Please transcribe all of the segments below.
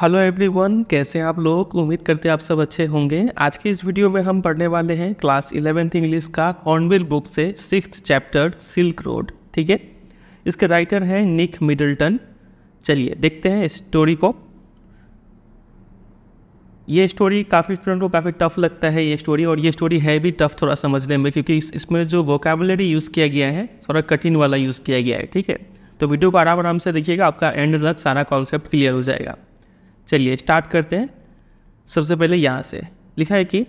Hello everyone कैसे हैं आप लोग उम्मीद करते हैं आप सब अच्छे होंगे आज की इस वीडियो में हम पढ़ने वाले हैं क्लास इलेवेंथ इंग्लिश का हॉर्नबिल बुक से सिक्स चैप्टर सिल्क रोड ठीक है इसके राइटर हैं निक मिडल्टन चलिए देखते हैं स्टोरी को ये स्टोरी काफ़ी स्टूडेंट को काफ़ी टफ लगता है ये स्टोरी और ये स्टोरी है भी टफ थोड़ा समझने में क्योंकि इस, इसमें जो वोकेबुलरी यूज़ किया गया है थोड़ा कठिन वाला यूज़ किया गया है ठीक है तो वीडियो को आराम आराम से देखिएगा आपका एंड तक सारा कॉन्सेप्ट क्लियर हो जाएगा चलिए स्टार्ट करते हैं सबसे पहले यहाँ से लिखा है कि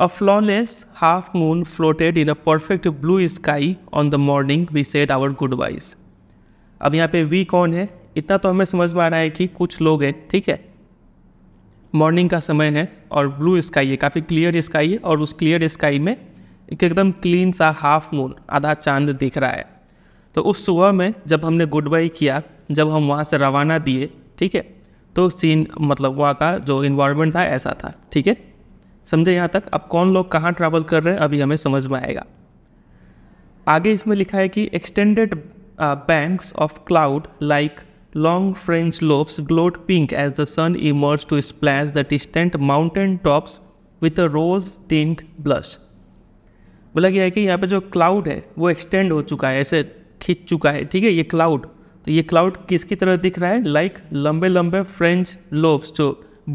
a flawless half moon floated in a perfect blue sky on the morning we said our goodbyes अब यहाँ पे वी कौन है इतना तो हमें समझ में आ रहा है कि कुछ लोग हैं ठीक है मॉर्निंग का समय है और ब्लू स्काई है काफ़ी क्लियर स्काई है और उस क्लियर स्काई में एक एकदम क्लीन सा हाफ मून आधा चांद दिख रहा है तो उस सुबह में जब हमने गुड बाई किया जब हम वहाँ से रवाना दिए ठीक है तो सीन मतलब वहाँ का जो इन्वायरमेंट था ऐसा था ठीक है समझे यहाँ तक अब कौन लोग कहाँ ट्रैवल कर रहे हैं अभी हमें समझ में आएगा आगे इसमें लिखा है कि extended banks of cloud like long French loaves glowed pink as the sun emerged to splash the distant mountain tops with a rose tint blush बोला गया है कि यहाँ पे जो क्लाउड है वो एक्सटेंड हो चुका है ऐसे खिंच चुका है ठीक है ये क्लाउड तो ये क्लाउड किसकी तरह दिख रहा है लाइक like लंबे लंबे फ्रेंच लोफ्स जो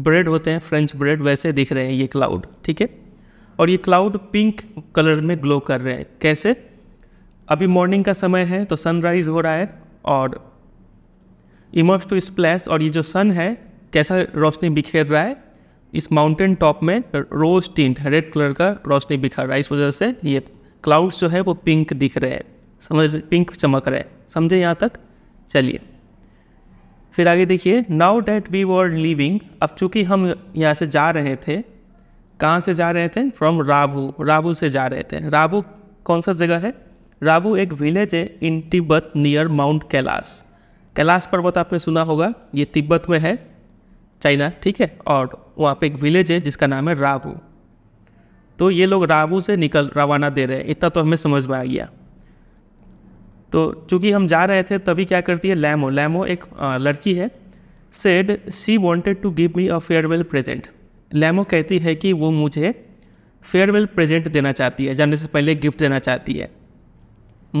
ब्रेड होते हैं फ्रेंच ब्रेड वैसे दिख रहे हैं ये क्लाउड ठीक है और ये क्लाउड पिंक कलर में ग्लो कर रहे हैं कैसे अभी मॉर्निंग का समय है तो सनराइज़ हो रहा है और इमर्स टू स्प्लैश और ये जो सन है कैसा रोशनी बिखेर रहा है इस माउंटेन टॉप में रोज टिंट रेड कलर का रोशनी बिखर रहा है इस वजह से ये क्लाउड्स जो है वो पिंक दिख रहे हैं समझ पिंक चमक रहे हैं समझे यहाँ तक चलिए फिर आगे देखिए now that we were leaving अब चूंकि हम यहाँ से जा रहे थे कहाँ से जा रहे थे फ्रॉम राबू राबू से जा रहे थे राबू कौन सा जगह है राबू एक विलेज है इन Tibet near Mount Kailash Kailash पर्वत आपने सुना होगा ये तिब्बत में है चाइना ठीक है और वहाँ पे एक विलेज है जिसका नाम है राबू तो ये लोग राबू से निकल रवाना दे रहे हैं इतना तो हमें समझ में आ गया तो चूँकि हम जा रहे थे तभी क्या करती है लैमो लैमो एक लड़की है said she wanted to give me a farewell present Lhamo कहती है कि वो मुझे फेयरवेल प्रेजेंट देना चाहती है जाने से पहले गिफ्ट देना चाहती है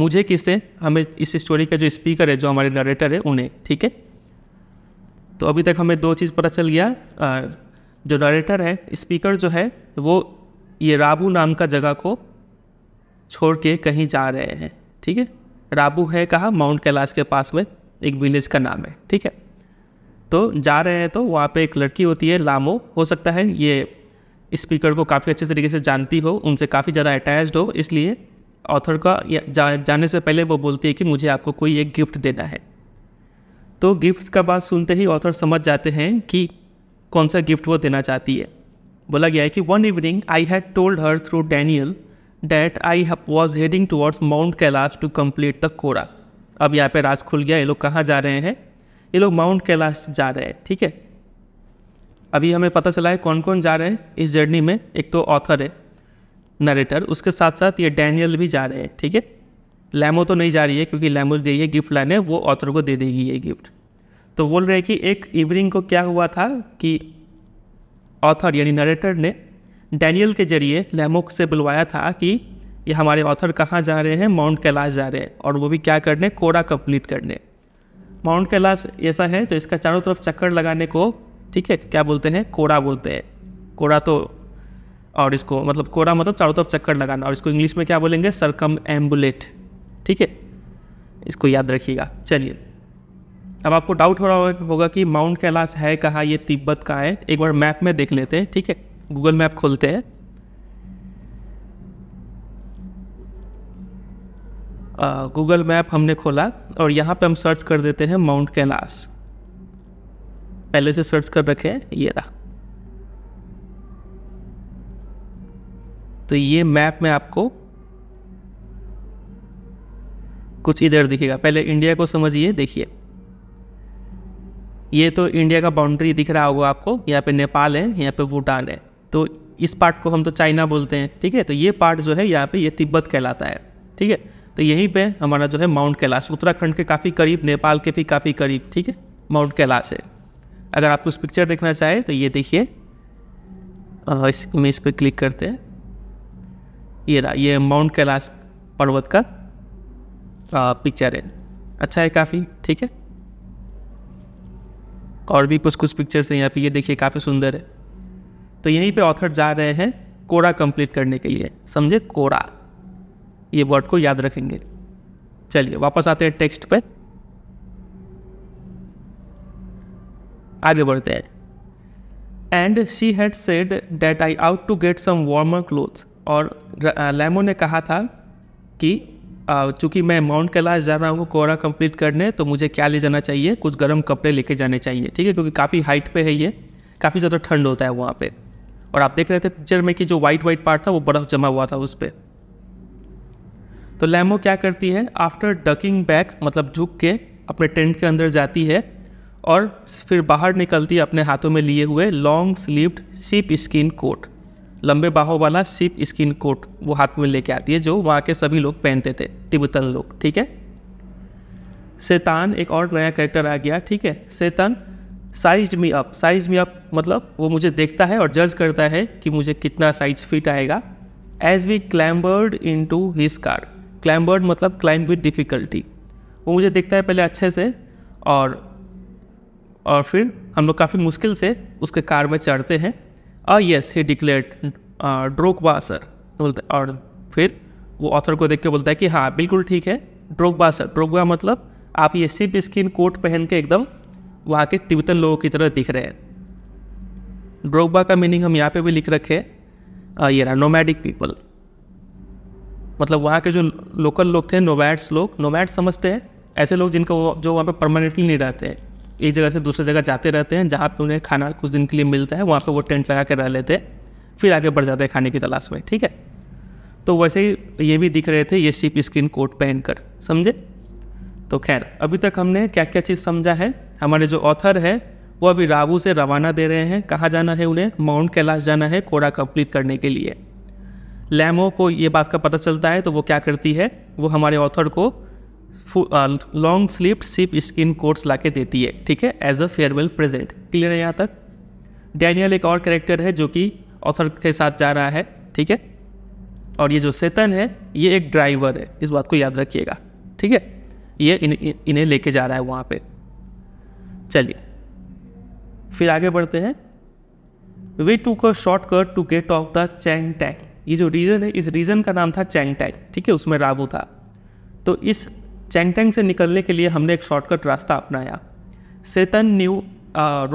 मुझे किसे हमें इस स्टोरी का जो स्पीकर है जो हमारे नरेटर है उन्हें ठीक है तो अभी तक हमें दो चीज़ पता चल गया आ, जो नरेटर है स्पीकर जो है वो ये राबू नाम का जगह को छोड़ के कहीं जा रहे हैं ठीक है राबू है कहा माउंट कैलाश के पास में एक विलेज का नाम है ठीक है तो जा रहे हैं तो वहाँ पे एक लड़की होती है लामो हो सकता है ये स्पीकर को काफ़ी अच्छे तरीके से जानती हो उनसे काफ़ी ज़्यादा अटैच्ड हो इसलिए ऑथर का जा, जाने से पहले वो बोलती है कि मुझे आपको कोई एक गिफ्ट देना है तो गिफ्ट का बात सुनते ही ऑथर समझ जाते हैं कि कौन सा गिफ्ट वो देना चाहती है बोला गया है कि one evening I had told her through Daniel that I was heading towards mount Kailash to complete the kora अब यहाँ पे राज खुल गया ये लोग कहाँ जा रहे हैं ये लोग माउंट कैलाश जा रहे हैं ठीक है अभी हमें पता चला है कौन कौन जा रहे हैं इस जर्नी में एक तो ऑथर है नरेटर उसके साथ साथ ये डैनियल भी जा रहे हैं ठीक है लैमो तो नहीं जा रही है क्योंकि लैमो दे ये गिफ्ट लाने वो ऑथर को दे देगी ये गिफ्ट तो बोल रहे हैं कि एक इवनिंग को क्या हुआ था कि ऑथर यानी नरेटर ने डैनियल के जरिए लेमोक से बुलवाया था कि ये हमारे ऑथर कहाँ जा रहे हैं माउंट कैलाश जा रहे हैं और वो भी क्या करने कोरा कंप्लीट करने माउंट कैलाश ऐसा है तो इसका चारों तरफ चक्कर लगाने को ठीक है क्या बोलते हैं कोरा बोलते हैं कोरा तो और इसको मतलब कोरा मतलब चारों तरफ चक्कर लगाना और इसको इंग्लिश में क्या बोलेंगे सरकम एम्बुलेट ठीक है इसको याद रखिएगा चलिए अब आपको डाउट हो रहा होगा कि माउंट कैलाश है कहाँ ये तिब्बत का है एक बार मैप में देख लेते हैं ठीक है गूगल मैप खोलते हैं गूगल मैप हमने खोला और यहाँ पे हम सर्च कर देते हैं माउंट कैलाश पहले से सर्च कर रखे हैं ये रहा तो ये मैप में आपको कुछ इधर दिखेगा पहले इंडिया को समझिए देखिए ये तो इंडिया का बाउंड्री दिख रहा होगा आपको यहाँ पे नेपाल है यहाँ पे भूटान है तो इस पार्ट को हम तो चाइना बोलते हैं ठीक है तो ये पार्ट जो है यहाँ पे ये तिब्बत कहलाता है ठीक है तो यहीं पे हमारा जो है माउंट कैलाश उत्तराखंड के काफ़ी करीब नेपाल के भी काफ़ी करीब ठीक है माउंट कैलाश है अगर आप कुछ पिक्चर देखना चाहें तो ये देखिए इस इमेज पर क्लिक करते हैं ये रहा ये माउंट कैलाश पर्वत का आ, पिक्चर है अच्छा है काफ़ी ठीक है और भी कुछ कुछ पिक्चर्स हैं यहाँ पे ये देखिए काफ़ी सुंदर है तो यहीं पे ऑथर जा रहे हैं कोरा कंप्लीट करने के लिए समझे कोरा ये वर्ड को याद रखेंगे चलिए वापस आते हैं टेक्स्ट पे आगे बढ़ते हैं and she had said that I out to get some warmer clothes और लैमो ने कहा था कि चूँकि मैं माउंट कैलाश जा रहा हूँ कोरा कंप्लीट करने तो मुझे क्या ले जाना चाहिए कुछ गर्म कपड़े लेके जाने चाहिए ठीक है क्योंकि काफ़ी हाइट पे है ये काफ़ी ज़्यादा ठंड होता है वहाँ पे और आप देख रहे थे पिक्चर में कि जो व्हाइट व्हाइट पार्ट था वो बर्फ़ जमा हुआ था उस पर तो लैमो क्या करती है आफ्टर डकिंग बैक मतलब झुक के अपने टेंट के अंदर जाती है और फिर बाहर निकलती है अपने हाथों में लिए हुए long sleeved sheep skin coat लंबे बाहों वाला शिप स्किन कोट वो हाथ में लेके आती है जो वहाँ के सभी लोग पहनते थे तिब्बतन लोग ठीक है शैतान एक और नया कैरेक्टर आ गया ठीक है Setan size me up size me up मतलब वो मुझे देखता है और जज करता है कि मुझे कितना साइज फिट आएगा as we climbed into his car climbed मतलब क्लाइंब विद डिफ़िकल्टी वो मुझे देखता है पहले अच्छे से और और फिर हम लोग काफ़ी मुश्किल से उसके कार में चढ़ते हैं अ यस ही डिक्लेयर बा सर बोलते और फिर वो ऑथर को देख के बोलता है कि हाँ बिल्कुल ठीक है बा सर बा मतलब आप ये सिप स्किन कोट पहन के एकदम वहाँ के तिब्बतन लोगों की तरह दिख रहे हैं ड्रोगबा का मीनिंग हम यहाँ पे भी लिख रखे ये रहा नोमैडिक पीपल मतलब वहाँ के जो लोकल लोग थे नोमैड्स लोग नोमैड्स समझते हैं ऐसे लोग जिनका जो वहाँ पे परमानेंटली नहीं रहते हैं एक जगह से दूसरी जगह जाते रहते हैं जहाँ पे उन्हें खाना कुछ दिन के लिए मिलता है वहाँ पे वो टेंट लगा कर रह लेते हैं फिर आगे बढ़ जाते हैं खाने की तलाश में ठीक है तो वैसे ही ये भी दिख रहे थे ये शिप स्क्रीन कोट पहनकर समझे तो खैर अभी तक हमने क्या क्या चीज़ समझा है हमारे जो ऑथर है वो अभी रावू से रवाना दे रहे हैं कहाँ जाना है उन्हें माउंट कैलाश जाना है कोरा कंप्लीट करने के लिए लैमो को ये बात का पता चलता है तो वो क्या करती है वो हमारे ऑथर को long sleeve sheep skin coats ला के देती है ठीक है as a farewell present clear है यहाँ तक डैनियल एक और कैरेक्टर है जो कि ऑथर के साथ जा रहा है ठीक है और ये जो सेतन है ये एक ड्राइवर है इस बात को याद रखिएगा ठीक है ये इन, इन, इन्हें लेके जा रहा है वहाँ पे चलिए फिर आगे बढ़ते हैं वे टू का shortcut to get off the Chang Tang ये जो रीजन है इस रीजन का नाम था चैंग टैंग ठीक है उसमें रावू था तो इस चैंग टैंग से निकलने के लिए हमने एक शॉर्टकट रास्ता अपनाया Setan new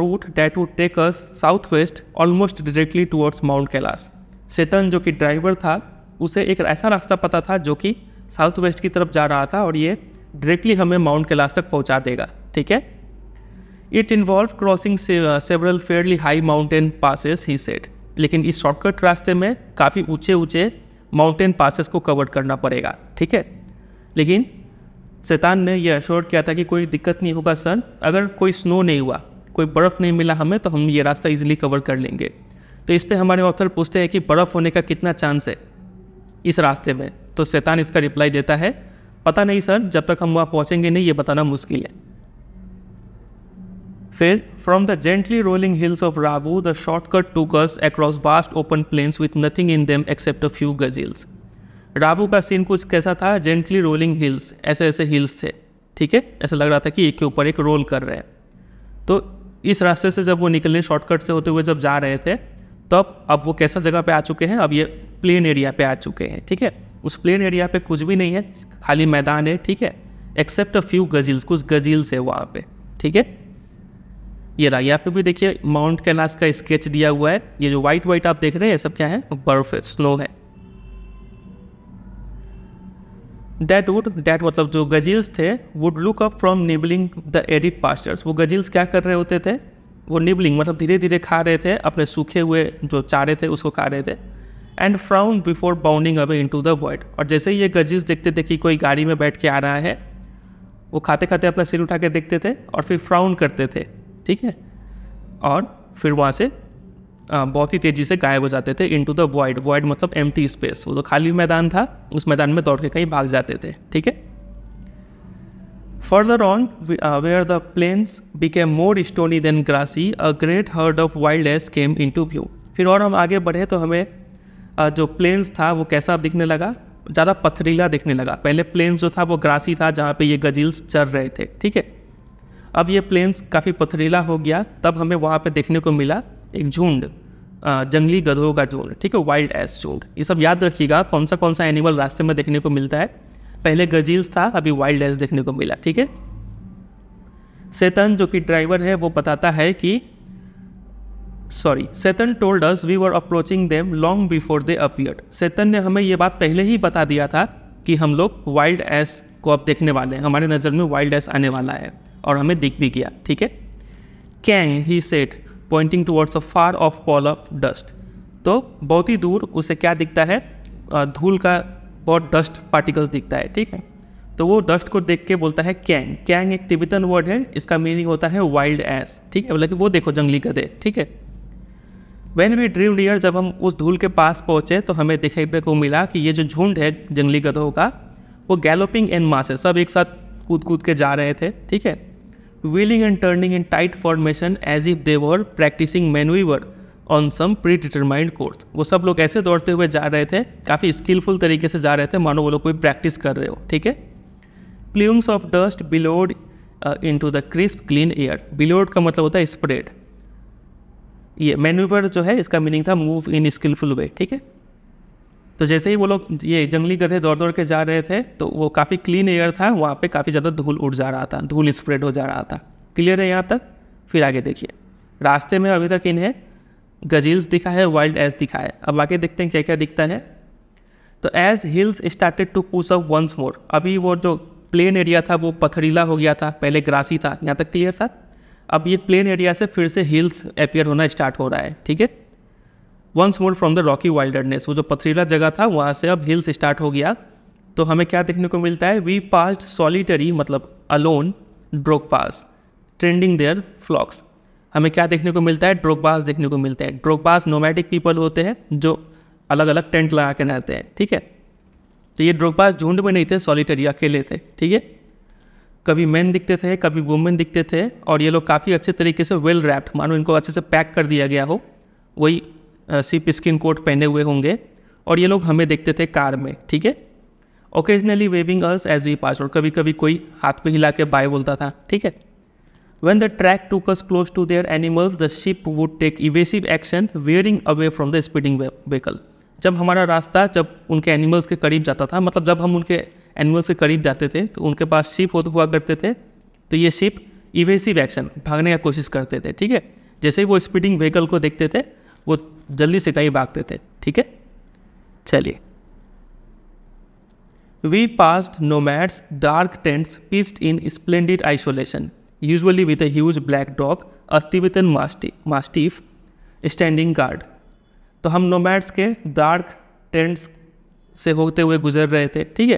route that would take us south west almost directly towards mount Kailash Setan जो कि ड्राइवर था उसे एक ऐसा रास्ता पता था जो कि साउथ वेस्ट की तरफ जा रहा था और ये डायरेक्टली हमें माउंट कैलाश तक पहुंचा देगा ठीक है it involve crossing several fairly high mountain passes he said लेकिन इस शॉर्टकट रास्ते में काफ़ी ऊंचे ऊंचे माउंटेन पासेस को कवर करना पड़ेगा ठीक है लेकिन शैतान ने यह अश्योर किया था कि कोई दिक्कत नहीं होगा सर अगर कोई स्नो नहीं हुआ कोई बर्फ़ नहीं मिला हमें तो हम ये रास्ता इजीली कवर कर लेंगे तो इस पर हमारे ऑथर पूछते हैं कि बर्फ़ होने का कितना चांस है इस रास्ते में तो शैतान इसका रिप्लाई देता है पता नहीं सर जब तक हम वहाँ पहुँचेंगे नहीं ये बताना मुश्किल है फिर from the gently rolling hills of Rabu the shortcut took कर्स across vast open plains with nothing in them except a few gazelles Rabu का सीन कुछ कैसा था जेंटली रोलिंग हिल्स ऐसे ऐसे हिल्स थे ठीक है ऐसा लग रहा था कि एक के ऊपर एक रोल कर रहे हैं तो इस रास्ते से जब वो निकले शॉर्टकट से होते हुए जब जा रहे थे तब तो अब वो कैसा जगह पे आ चुके हैं अब ये प्लेन एरिया पे आ चुके हैं ठीक है उस प्लेन एरिया पे कुछ भी नहीं है खाली मैदान है ठीक है एक्सेप्ट अ फ्यू गजील्स कुछ गजील्स है वहाँ पे ठीक है ये रहा यहाँ पे भी देखिए माउंट कैलाश का स्केच दिया हुआ है ये जो वाइट वाइट आप देख रहे हैं ये सब क्या है बर्फ है स्नो है डेट वुड डैट मतलब जो गजील्स थे would look up from nibbling the arid pastures वो गजील्स क्या कर रहे होते थे वो निबलिंग मतलब धीरे धीरे खा रहे थे अपने सूखे हुए जो चारे थे उसको खा रहे थे and frown before bounding away into the world और जैसे ही ये गजिस देखते थे कि कोई गाड़ी में बैठ के आ रहा है वो खाते खाते अपना सिर उठा के देखते थे और फिर फ्राउन करते थे ठीक है और फिर वहाँ से बहुत ही तेज़ी से गायब हो जाते थे into the void void मतलब एम टी स्पेस वो तो खाली मैदान था उस मैदान में दौड़ के कहीं भाग जाते थे ठीक है further on where the plains became more stony than grassy a great herd of wild ass came into view फिर और हम आगे बढ़े तो हमें जो प्लेन्स था वो कैसा दिखने लगा ज़्यादा पथरीला दिखने लगा पहले प्लेन्स जो था वो ग्रासी था जहाँ पे ये गजील्स चर रहे थे ठीक है अब ये प्लेन्स काफ़ी पथरीला हो गया तब हमें वहाँ पे देखने को मिला एक झुंड जंगली गधों का झुंड ठीक है वाइल्ड एस झुंड ये सब याद रखिएगा कौन सा कौन सा एनिमल रास्ते में देखने को मिलता है पहले गजील्स था अभी वाइल्ड एस देखने को मिला ठीक है सेतन जो कि ड्राइवर है वो बताता है कि sorry Setan told us we were approaching them long before they appeared Setan ने हमें ये बात पहले ही बता दिया था कि हम लोग वाइल्ड एस को अब देखने वाले हैं हमारे नज़र में वाइल्ड एस आने वाला है और हमें दिख भी गया ठीक है कैंग he said pointing towards a far off pall of dust तो बहुत ही दूर उसे क्या दिखता है धूल का बहुत डस्ट पार्टिकल्स दिखता है ठीक है तो वो डस्ट को देख के बोलता है कैंग कैंग एक तिबितन वर्ड है इसका मीनिंग होता है वाइल्ड एस ठीक है बोला कि वो देखो जंगली गधे ठीक है वेन वी ड्रीव नियर जब हम उस धूल के पास पहुँचे तो हमें दिखाई को मिला कि ये जो झुंड है जंगली गधों का वो गैलोपिंग एन मास है सब एक साथ कूद कूद के जा रहे थे ठीक है wheeling and turning in tight formation as if they were practising manoeuvre on some predetermined course वो सब लोग ऐसे दौड़ते हुए जा रहे थे काफ़ी स्किलफुल तरीके से जा रहे थे मानो वो लोग कोई प्रैक्टिस कर रहे हो ठीक है plumes of dust billowed into the crisp clean air billowed का मतलब होता है स्प्रेड ये मैन्यूवर जो है इसका मीनिंग था मूव इन स्किलफुल वे ठीक है तो जैसे ही वो लोग ये जंगली गधे दौड़ दौड़ के जा रहे थे तो वो काफ़ी क्लीन एयर था वहाँ पे काफ़ी ज़्यादा धूल उड़ जा रहा था धूल स्प्रेड हो जा रहा था क्लियर है यहाँ तक फिर आगे देखिए रास्ते में अभी तक इन्हें गजील्स दिखा है वाइल्ड एज दिखा है अब आगे देखते हैं क्या क्या दिखता है तो as hills started to push up once more अभी वो जो प्लेन एरिया था वो पथरीला हो गया था पहले ग्रासी था यहाँ तक क्लियर था अब ये प्लेन एरिया से फिर से हिल्स अपियर होना स्टार्ट हो रहा है ठीक है once more from the rocky wilderness वो जो पथरीला जगह था वहाँ से अब हिल्स स्टार्ट हो गया तो हमें क्या देखने को मिलता है वी पास्ट सॉलिटरी मतलब alone drokpas tending their flocks हमें क्या देखने को मिलता है ड्रोकबास देखने को मिलते हैं ड्रोकबास नोमैटिक पीपल होते हैं जो अलग अलग टेंट लगा के रहते हैं ठीक है तो ये ड्रोकबास झुंड में नहीं थे सॉलिटरी अकेले थे ठीक है कभी मेन दिखते थे कभी वुमेन दिखते थे और ये लोग काफ़ी अच्छे तरीके से वेल रैप्ड मानो इनको अच्छे से पैक कर दिया गया हो वही सिप स्किन कोट पहने हुए होंगे और ये लोग हमें देखते थे कार में ठीक है occasionally waving us as we pass और कभी कभी कोई हाथ पे हिला के बाय बोलता था ठीक है when the track took us close to their animals the sheep would take evasive action veering away from the speeding vehicle जब हमारा रास्ता जब उनके एनिमल्स के करीब जाता था मतलब जब हम उनके एनिमल्स के करीब जाते थे तो उनके पास शिप हो तो हुआ करते थे तो ये शिप इवेसिव एक्शन भागने का कोशिश करते थे ठीक है जैसे ही वो स्पीडिंग व्हीकल को देखते थे वो जल्दी से कहीं भागते थे ठीक है चलिए we passed mats dark tents pitched in splendid isolation usually with a black dog dog, a Tibetan standing guard तो हम नोमैड्स के डार्क टेंट्स से होते हुए गुजर रहे थे ठीक है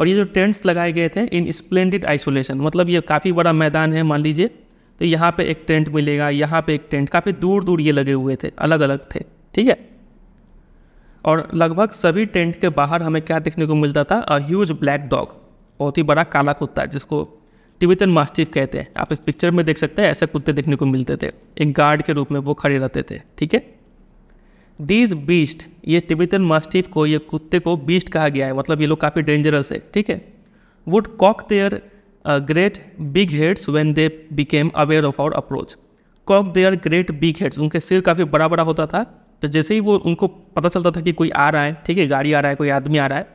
और ये जो टेंट्स लगाए गए थे इन स्प्लेंडेड आइसोलेशन मतलब ये काफ़ी बड़ा मैदान है मान लीजिए तो यहाँ पे एक टेंट मिलेगा यहाँ पे एक टेंट काफ़ी दूर दूर ये लगे हुए थे अलग अलग थे ठीक है और लगभग सभी टेंट के बाहर हमें क्या देखने को मिलता था अ ह्यूज ब्लैक डॉग बहुत ही बड़ा काला कुत्ता जिसको टिबेतन मास्टिफ कहते हैं आप इस पिक्चर में देख सकते हैं ऐसे कुत्ते देखने को मिलते थे एक गार्ड के रूप में वो खड़े रहते थे ठीक है दीज बीस्ट ये तिब्बतन मास्टिफ को ये कुत्ते को बीस्ट कहा गया है मतलब ये लोग काफ़ी डेंजरस है ठीक है would cock their great big heads when they became aware of our approach cock their great big heads उनके सिर काफ़ी बड़ा बड़ा होता था तो जैसे ही वो उनको पता चलता था कि कोई आ रहा है ठीक है गाड़ी आ रहा है कोई आदमी आ रहा है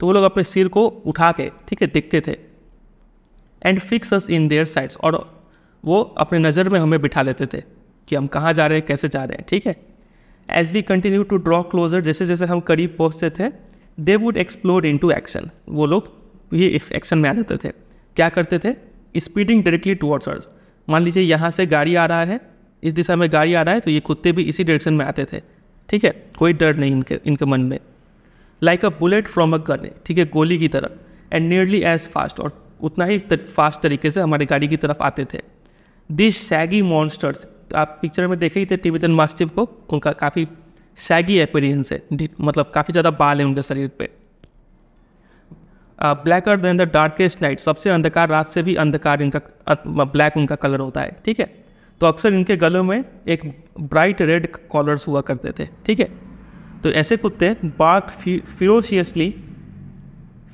तो वो लोग अपने सिर को उठा के ठीक है देखते थे and fix us in their sights और वो अपने नज़र में हमें बिठा लेते थे कि हम कहाँ जा रहे हैं कैसे जा रहे हैं ठीक है as we continue to draw closer जैसे जैसे हम करीब पहुँचते थे they would explode into action वो लोग ये एक्शन में आ जाते थे क्या करते थे स्पीडिंग डायरेक्टली टूवर्ड्स अर्स मान लीजिए यहाँ से गाड़ी आ रहा है इस दिशा में गाड़ी आ रहा है तो ये कुत्ते भी इसी डायरेक्शन में आते थे ठीक है कोई डर नहीं इनके इनके मन में like a bullet from a gun ठीक है गोली की तरफ एंड नियरली एज फास्ट और उतना ही फास्ट तरीके से हमारी गाड़ी की तरफ आते थे दिस सैगी मॉन्स्टर्स तो आप पिक्चर में देखे ही थे टिबिटन मास्टिव को उनका काफ़ी सैगी अपीरियंस है मतलब काफ़ी ज़्यादा बाल है उनके शरीर पर ब्लैक और देन द डार्केस्ट नाइट सबसे अंधकार रात से भी अंधकार इनका ब्लैक उनका कलर होता है ठीक है तो अक्सर इनके गलों में एक ब्राइट रेड कॉलर्स हुआ करते थे ठीक है तो ऐसे कुत्ते bark ferociously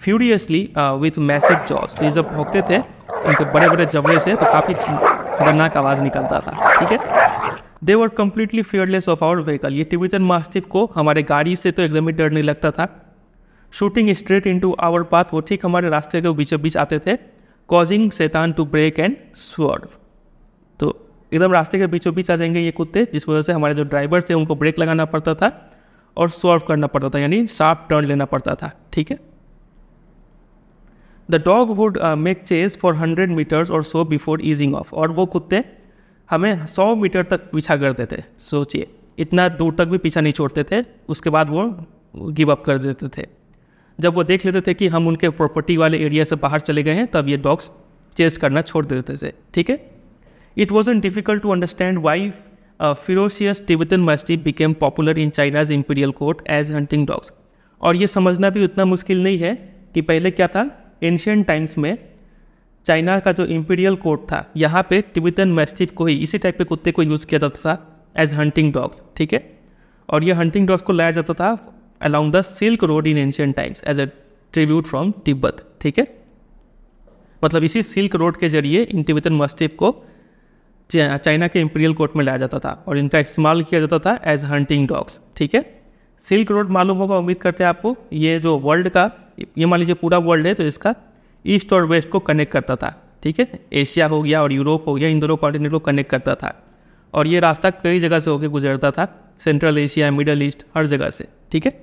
furiously with massive जॉब्स तो ये जब भोगते थे उनके बड़े बड़े जबड़े से तो काफ़ी खतरनाक आवाज़ निकलता था ठीक है they were completely fearless of our vehicle ये टिबिटन मास्टिफ को हमारे गाड़ी से तो एकदम ही डर नहीं लगता था shooting straight into our path वो ठीक हमारे रास्ते के बीचों बीच आते थे कॉजिंग सैतान टू ब्रेक एंड स्वर्व तो एकदम रास्ते के बीचों बीच आ जाएंगे ये कुत्ते जिस वजह से हमारे जो ड्राइवर थे उनको ब्रेक लगाना पड़ता था और सॉल्व करना पड़ता था यानी शार्प टर्न लेना पड़ता था ठीक है the dog would make chase for hundred metres और सो बिफोर ईजिंग ऑफ और वो कुत्ते हमें सौ मीटर तक पीछा करते थे सोचिए इतना दूर तक भी पीछा नहीं छोड़ते थे उसके बाद वो गिव अप कर देते थे जब वो देख लेते थे कि हम उनके प्रॉपर्टी वाले एरिया से बाहर चले गए हैं तब ये डॉग्स चेस करना छोड़ देते थे ठीक है it wasn't difficult to understand why ferocious Tibetan mastiff became popular in China's imperial court as hunting dogs और ये समझना भी उतना मुश्किल नहीं है कि पहले क्या था एंशियन टाइम्स में चाइना का जो इम्पीरियल कोर्ट था यहाँ पे टिबितन मैस्टिफ को ही इसी टाइप के कुत्ते को यूज़ किया जाता था एज हंटिंग डॉग्स ठीक है और ये हंटिंग डॉग्स को लाया जाता था along the silk road in ancient times as a tribute from Tibet ठीक है मतलब इसी सिल्क रोड के जरिए इन टिबितन मस्तिफ को चाइना के इम्पीरियल कोर्ट में लाया जाता था और इनका इस्तेमाल किया जाता था एज हंटिंग डॉग्स ठीक है सिल्क रोड मालूम होगा उम्मीद करते हैं आपको ये जो वर्ल्ड का ये मान लीजिए पूरा वर्ल्ड है तो इसका ईस्ट और वेस्ट को कनेक्ट करता था ठीक है एशिया हो गया और यूरोप हो गया इन दोनों कॉन्टिनेंट को कनेक्ट करता था और ये रास्ता कई जगह से होकर गुजरता था सेंट्रल एशिया मिडल ईस्ट हर जगह से ठीक है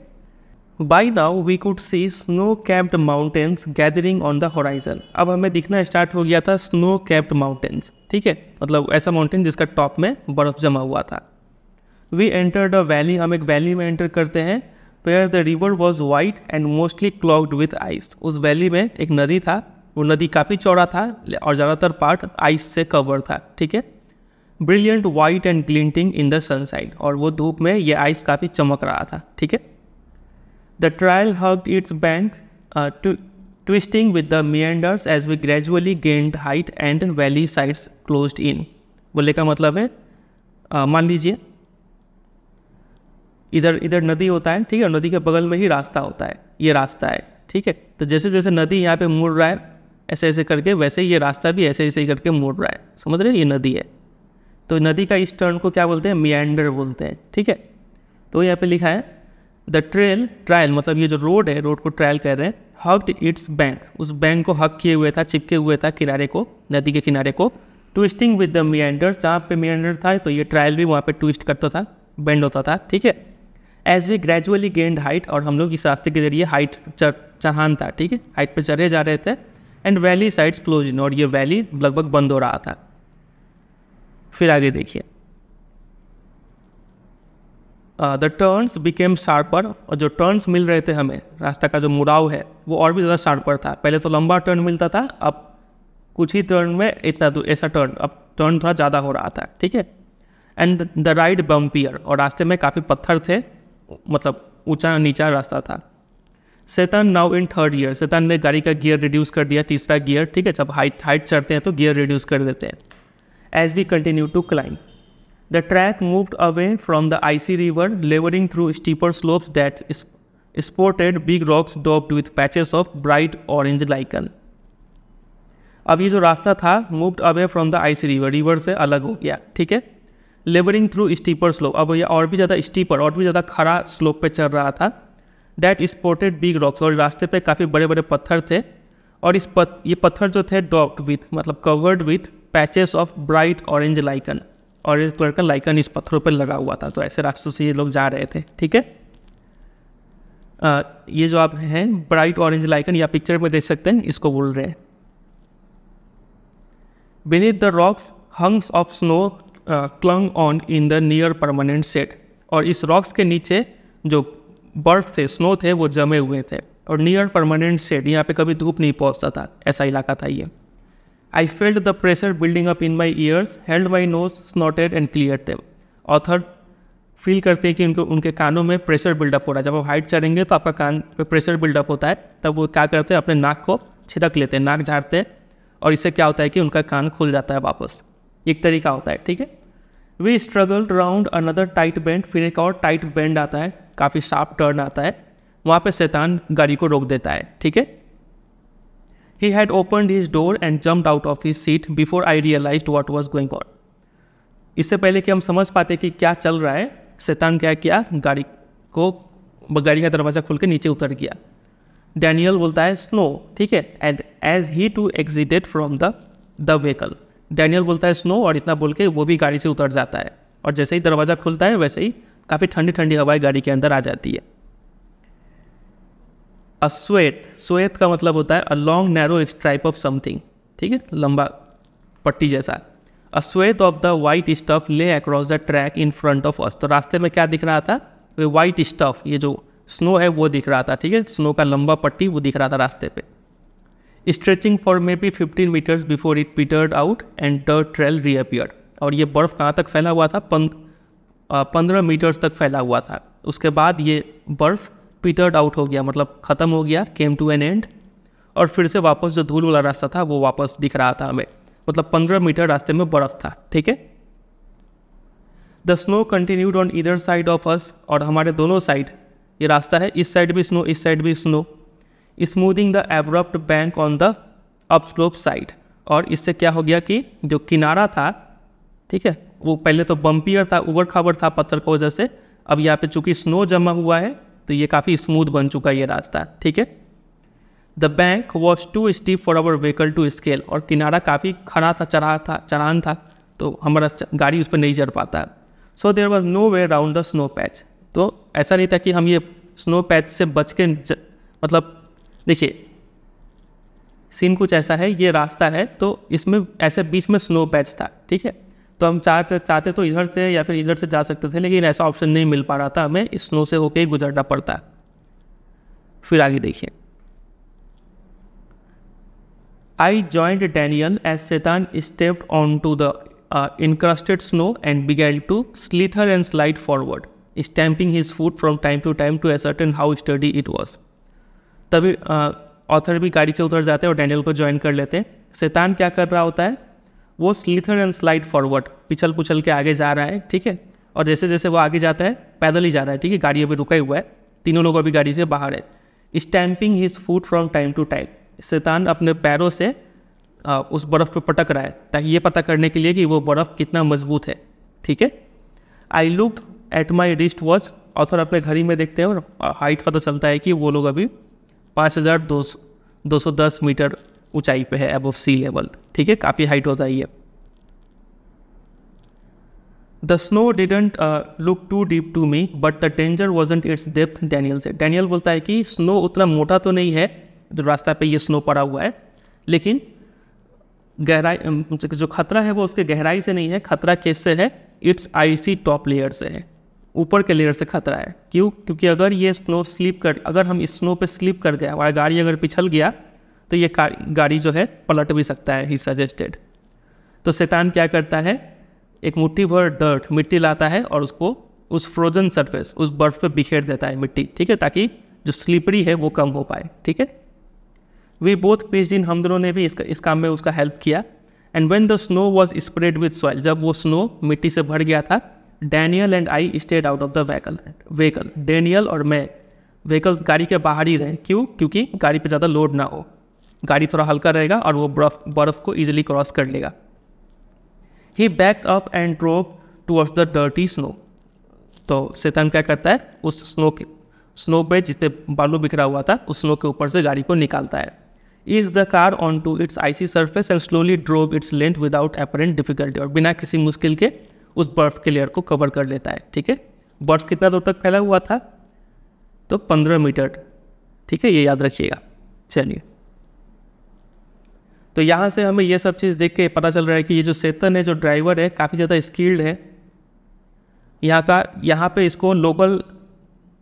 by now we could see snow capped mountains gathering on the horizon अब हमें दिखना स्टार्ट हो गया था स्नो कैप्ड माउंटेन्स ठीक है मतलब ऐसा माउंटेन जिसका टॉप में बर्फ़ जमा हुआ था वी एंटर द वैली हम एक वैली में एंटर करते हैं where the river was white and mostly clogged with ice उस वैली में एक नदी था वो नदी काफ़ी चौड़ा था और ज़्यादातर पार्ट आइस से कवर था ठीक है brilliant white and glinting in the sunshine और वो धूप में ये आइस काफ़ी चमक रहा था ठीक है the trail hugged its bank twisting with the meanders as we gradually gained height and valley sides close in बोले का मतलब है uh, मान लीजिए इधर इधर नदी होता है ठीक है नदी के बगल में ही रास्ता होता है ये रास्ता है ठीक है तो जैसे जैसे नदी यहाँ पे मुड़ रहा है ऐसे ऐसे करके वैसे ये रास्ता भी ऐसे ऐसे करके मोड़ रहा है समझ रहे हैं ये नदी है तो नदी का इस टर्न को क्या बोलते हैं मियांडर बोलते हैं ठीक है तो यहाँ पे लिखा है द ट्रेल ट्रायल मतलब ये जो रोड है रोड को ट्रायल कह रहे हैं हक्ड इट्स बैंक उस बैंक को हक किए हुए था चिपके हुए था किनारे को नदी के किनारे को ट्विस्टिंग विद द मियाडर जहाँ पे मियांडर था तो ये ट्रायल भी वहाँ पे ट्विस्ट करता था बेंड होता था ठीक है as we gradually gained height और हम लोग इस रास्ते के जरिए हाइट चढ़ान था ठीक है हाइट पर चढ़े जा रहे थे and valley sides close in और ये वैली लगभग बंद हो रहा था फिर आगे देखिए द टर्न्स बिकेम शार्पर और जो टर्न्स मिल रहे थे हमें रास्ता का जो मुड़ाव है वो और भी ज़्यादा शार्पर था पहले तो लंबा टर्न मिलता था अब कुछ ही टर्न में इतना ऐसा टर्न अब टर्न थोड़ा ज़्यादा हो रहा था ठीक है एंड द राइड बम्पियर और रास्ते में काफ़ी पत्थर थे मतलब ऊंचा नीचा रास्ता था सैतान नाउ इन थर्ड ईयर सैतान ने गाड़ी का गियर रिड्यूस कर दिया तीसरा गियर ठीक है जब हाइट हाइट चढ़ते हैं तो गियर रिड्यूस कर देते हैं as we continue to climb the track moved away from the icy river labouring through steeper slopes that sported big rocks डॉप्ड with patches of bright orange lichen अब ये जो रास्ता था moved away from the icy river river से अलग हो गया ठीक है लेबरिंग थ्रू स्टीपर स्लोप अब ये और भी ज़्यादा स्टीपर और भी ज़्यादा खड़ा स्लोप पे चल रहा था दैट स्पोर्टेड बिग रॉक्स और रास्ते पे काफ़ी बड़े बड़े पत्थर थे और इस पत, ये पत्थर जो थे डॉक्ट विथ मतलब covered with patches of bright orange lichen orange colour का लाइकन इस पत्थरों पर लगा हुआ था तो ऐसे रास्तों से ये लोग जा रहे थे ठीक है ये जो आप हैं ब्राइट ऑरेंज लाइकन या पिक्चर में देख सकते हैं इसको बोल रहे हैं beneath the rocks hunks of snow clung on in the near permanent shade और इस रॉक्स के नीचे जो बर्फ थे स्नो थे वो जमे हुए थे और नियर परमानेंट सेट यहाँ पे कभी धूप नहीं पहुँचता था ऐसा इलाका था ये I felt the pressure building up in my ears held my nose snorted and clear थे ऑथर फील करते हैं कि उनको उनके कानों में प्रेशर बिल्डअप हो रहा है जब आप हाइट चढ़ेंगे तो आपका कान पे प्रेशर बिल्डअप होता है तब वो क्या करते हैं अपने नाक को छिड़क लेते हैं नाक झाड़ते हैं और इससे क्या होता है कि उनका कान खुल जाता है वापस एक तरीका होता है ठीक है we struggle round another tight bend फिर एक और टाइट बैंड आता है काफ़ी शार्प टर्न आता है वहाँ पे शैतान गाड़ी को रोक देता है ठीक है he had open his door and jump out of his seat before I realise what was going on इससे पहले कि हम समझ पाते कि क्या चल रहा है शैतान क्या किया गाड़ी को गाड़ी का दरवाज़ा खोल के नीचे उतर गया डैनियल बोलता है स्नो ठीक है and as he too exited from the the vehicle Daniel बोलता है स्नो और इतना बोल के वो भी गाड़ी से उतर जाता है और जैसे ही दरवाज़ा खुलता है वैसे ही काफ़ी ठंडी ठंडी हवाएं गाड़ी के अंदर आ जाती है अश्वेत श्वेत का मतलब होता है a long narrow stripe of something ठीक है लंबा पट्टी जैसा a sheet of the white stuff lay across the track in front of us तो रास्ते में क्या दिख रहा था वे वाइट स्टफ ये जो स्नो है वो दिख रहा था ठीक है स्नो का लंबा पट्टी वो दिख रहा था रास्ते पर stretching for maybe fifteen metres before it petered out and the trail reappear और ये बर्फ़ कहाँ तक फैला हुआ था पंद्रह मीटर्स तक फैला हुआ था उसके बाद ये बर्फ़ पीटर्ड आउट हो गया मतलब ख़त्म हो गया केम टू एन एंड और फिर से वापस जो धूल वाला रास्ता था वो वापस दिख रहा था हमें मतलब पंद्रह मीटर रास्ते में बर्फ़ था ठीक है the snow continued on either side of us और हमारे दोनों साइड ये रास्ता है इस साइड भी स्नो इस साइड भी snow smoothing the abrupt bank on the upslope side और इससे क्या हो गया कि जो किनारा था ठीक है वो पहले तो बम्पियर था उबड़ खाबड़ था पत्थर की वजह से अब यहाँ पे चूंकि स्नो जमा हुआ है तो ये काफ़ी स्मूथ बन चुका है ये रास्ता ठीक है the bank was too steep for our vehicle to scale और किनारा काफ़ी खड़ा था चरा था चरान था तो हमारा गाड़ी उस पर नहीं चढ़ पाता so there was no way round the snow patch तो ऐसा नहीं था कि हम ये स्नो पैच से बच के मतलब देखिए सीन कुछ ऐसा है ये रास्ता है तो इसमें ऐसे बीच में स्नो पैच था ठीक है तो हम चाह चाहते तो इधर से या फिर इधर से जा सकते थे लेकिन ऐसा ऑप्शन नहीं मिल पा रहा था हमें स्नो से होके ही गुजरना पड़ता फिर आगे देखिए I joined Daniel as Setan step onto the encrusted snow and began to slither and slide forward stamping his foot from time to time to ascertain how sturdy it was तभी author भी गाड़ी से उतर जाते हैं और Daniel को join कर लेते हैं शैतान क्या कर रहा होता है वो स्लीथर एंड स्लाइड फॉरवर्ड पिछल पुछल के आगे जा रहा है ठीक है और जैसे जैसे वो आगे जाता है पैदल ही जा रहा है ठीक है गाड़ी अभी रुका हुआ है तीनों लोग अभी गाड़ी से बाहर है stamping his foot from time to time Setan अपने पैरों से आ, उस बर्फ़ पर पटक रहा है ताकि ये पता करने के लिए कि वो बर्फ़ कितना मजबूत है ठीक है I look at my wrist watch और अपने घड़ी में देखते हैं और हाइट पता चलता है कि वो लोग अभी पाँच हज़ार दो सौ दस मीटर ऊंचाई पे है अबव सी लेवल ठीक है काफ़ी हाइट होता है ये the snow didn't look too deep to me but the danger wasn't its depth Daniel से डैनियल बोलता है कि स्नो उतना मोटा तो नहीं है जो रास्ता पे ये स्नो पड़ा हुआ है लेकिन गहराई um, जो खतरा है वो उसके गहराई से नहीं है खतरा किससे है इट्स आईसी टॉप लेयर से है ऊपर के लेयर से खतरा है क्यों क्योंकि अगर ये स्नो स्लिप कर अगर हम स्नो पे स्लिप कर गए हमारा गाड़ी अगर पिछल गया तो ये गाड़ी जो है पलट भी सकता है ही सजेस्टेड तो शैतान क्या करता है एक मुट्ठी भर डर्ट मिट्टी लाता है और उसको उस फ्रोजन सरफेस उस बर्फ़ पे बिखेर देता है मिट्टी ठीक है ताकि जो स्लिपरी है वो कम हो पाए ठीक है वी बोथ पेज जिन हम दोनों ने भी इसका इस काम में उसका हेल्प किया and when the snow was spread with soil जब वो स्नो मिट्टी से भर गया था Daniel and I stayed out of the vehicle vehicle Daniel और मैं व्हीकल गाड़ी के बाहर ही रहे क्यों क्योंकि गाड़ी पे ज़्यादा लोड ना हो गाड़ी थोड़ा हल्का रहेगा और वो बर्फ बर्फ को ईजिली क्रॉस कर लेगा ही back up and drop towards the dirty snow तो सेतन क्या करता है उस स्नो के स्नो पे जितने बालू बिखरा हुआ था उस स्नो के ऊपर से गाड़ी को निकालता है eased the car on to its icy surface and slowly drove its length without apparent difficulty और बिना किसी मुश्किल के उस बर्फ़ के लेयर को कवर कर लेता है ठीक है बर्फ कितना दूर तक फैला हुआ था तो पंद्रह मीटर ठीक है ये याद रखिएगा चलिए तो यहाँ से हमें ये सब चीज़ देख के पता चल रहा है कि ये जो सेतन है जो ड्राइवर है काफ़ी ज़्यादा स्किल्ड है यहाँ का यहाँ पे इसको लोकल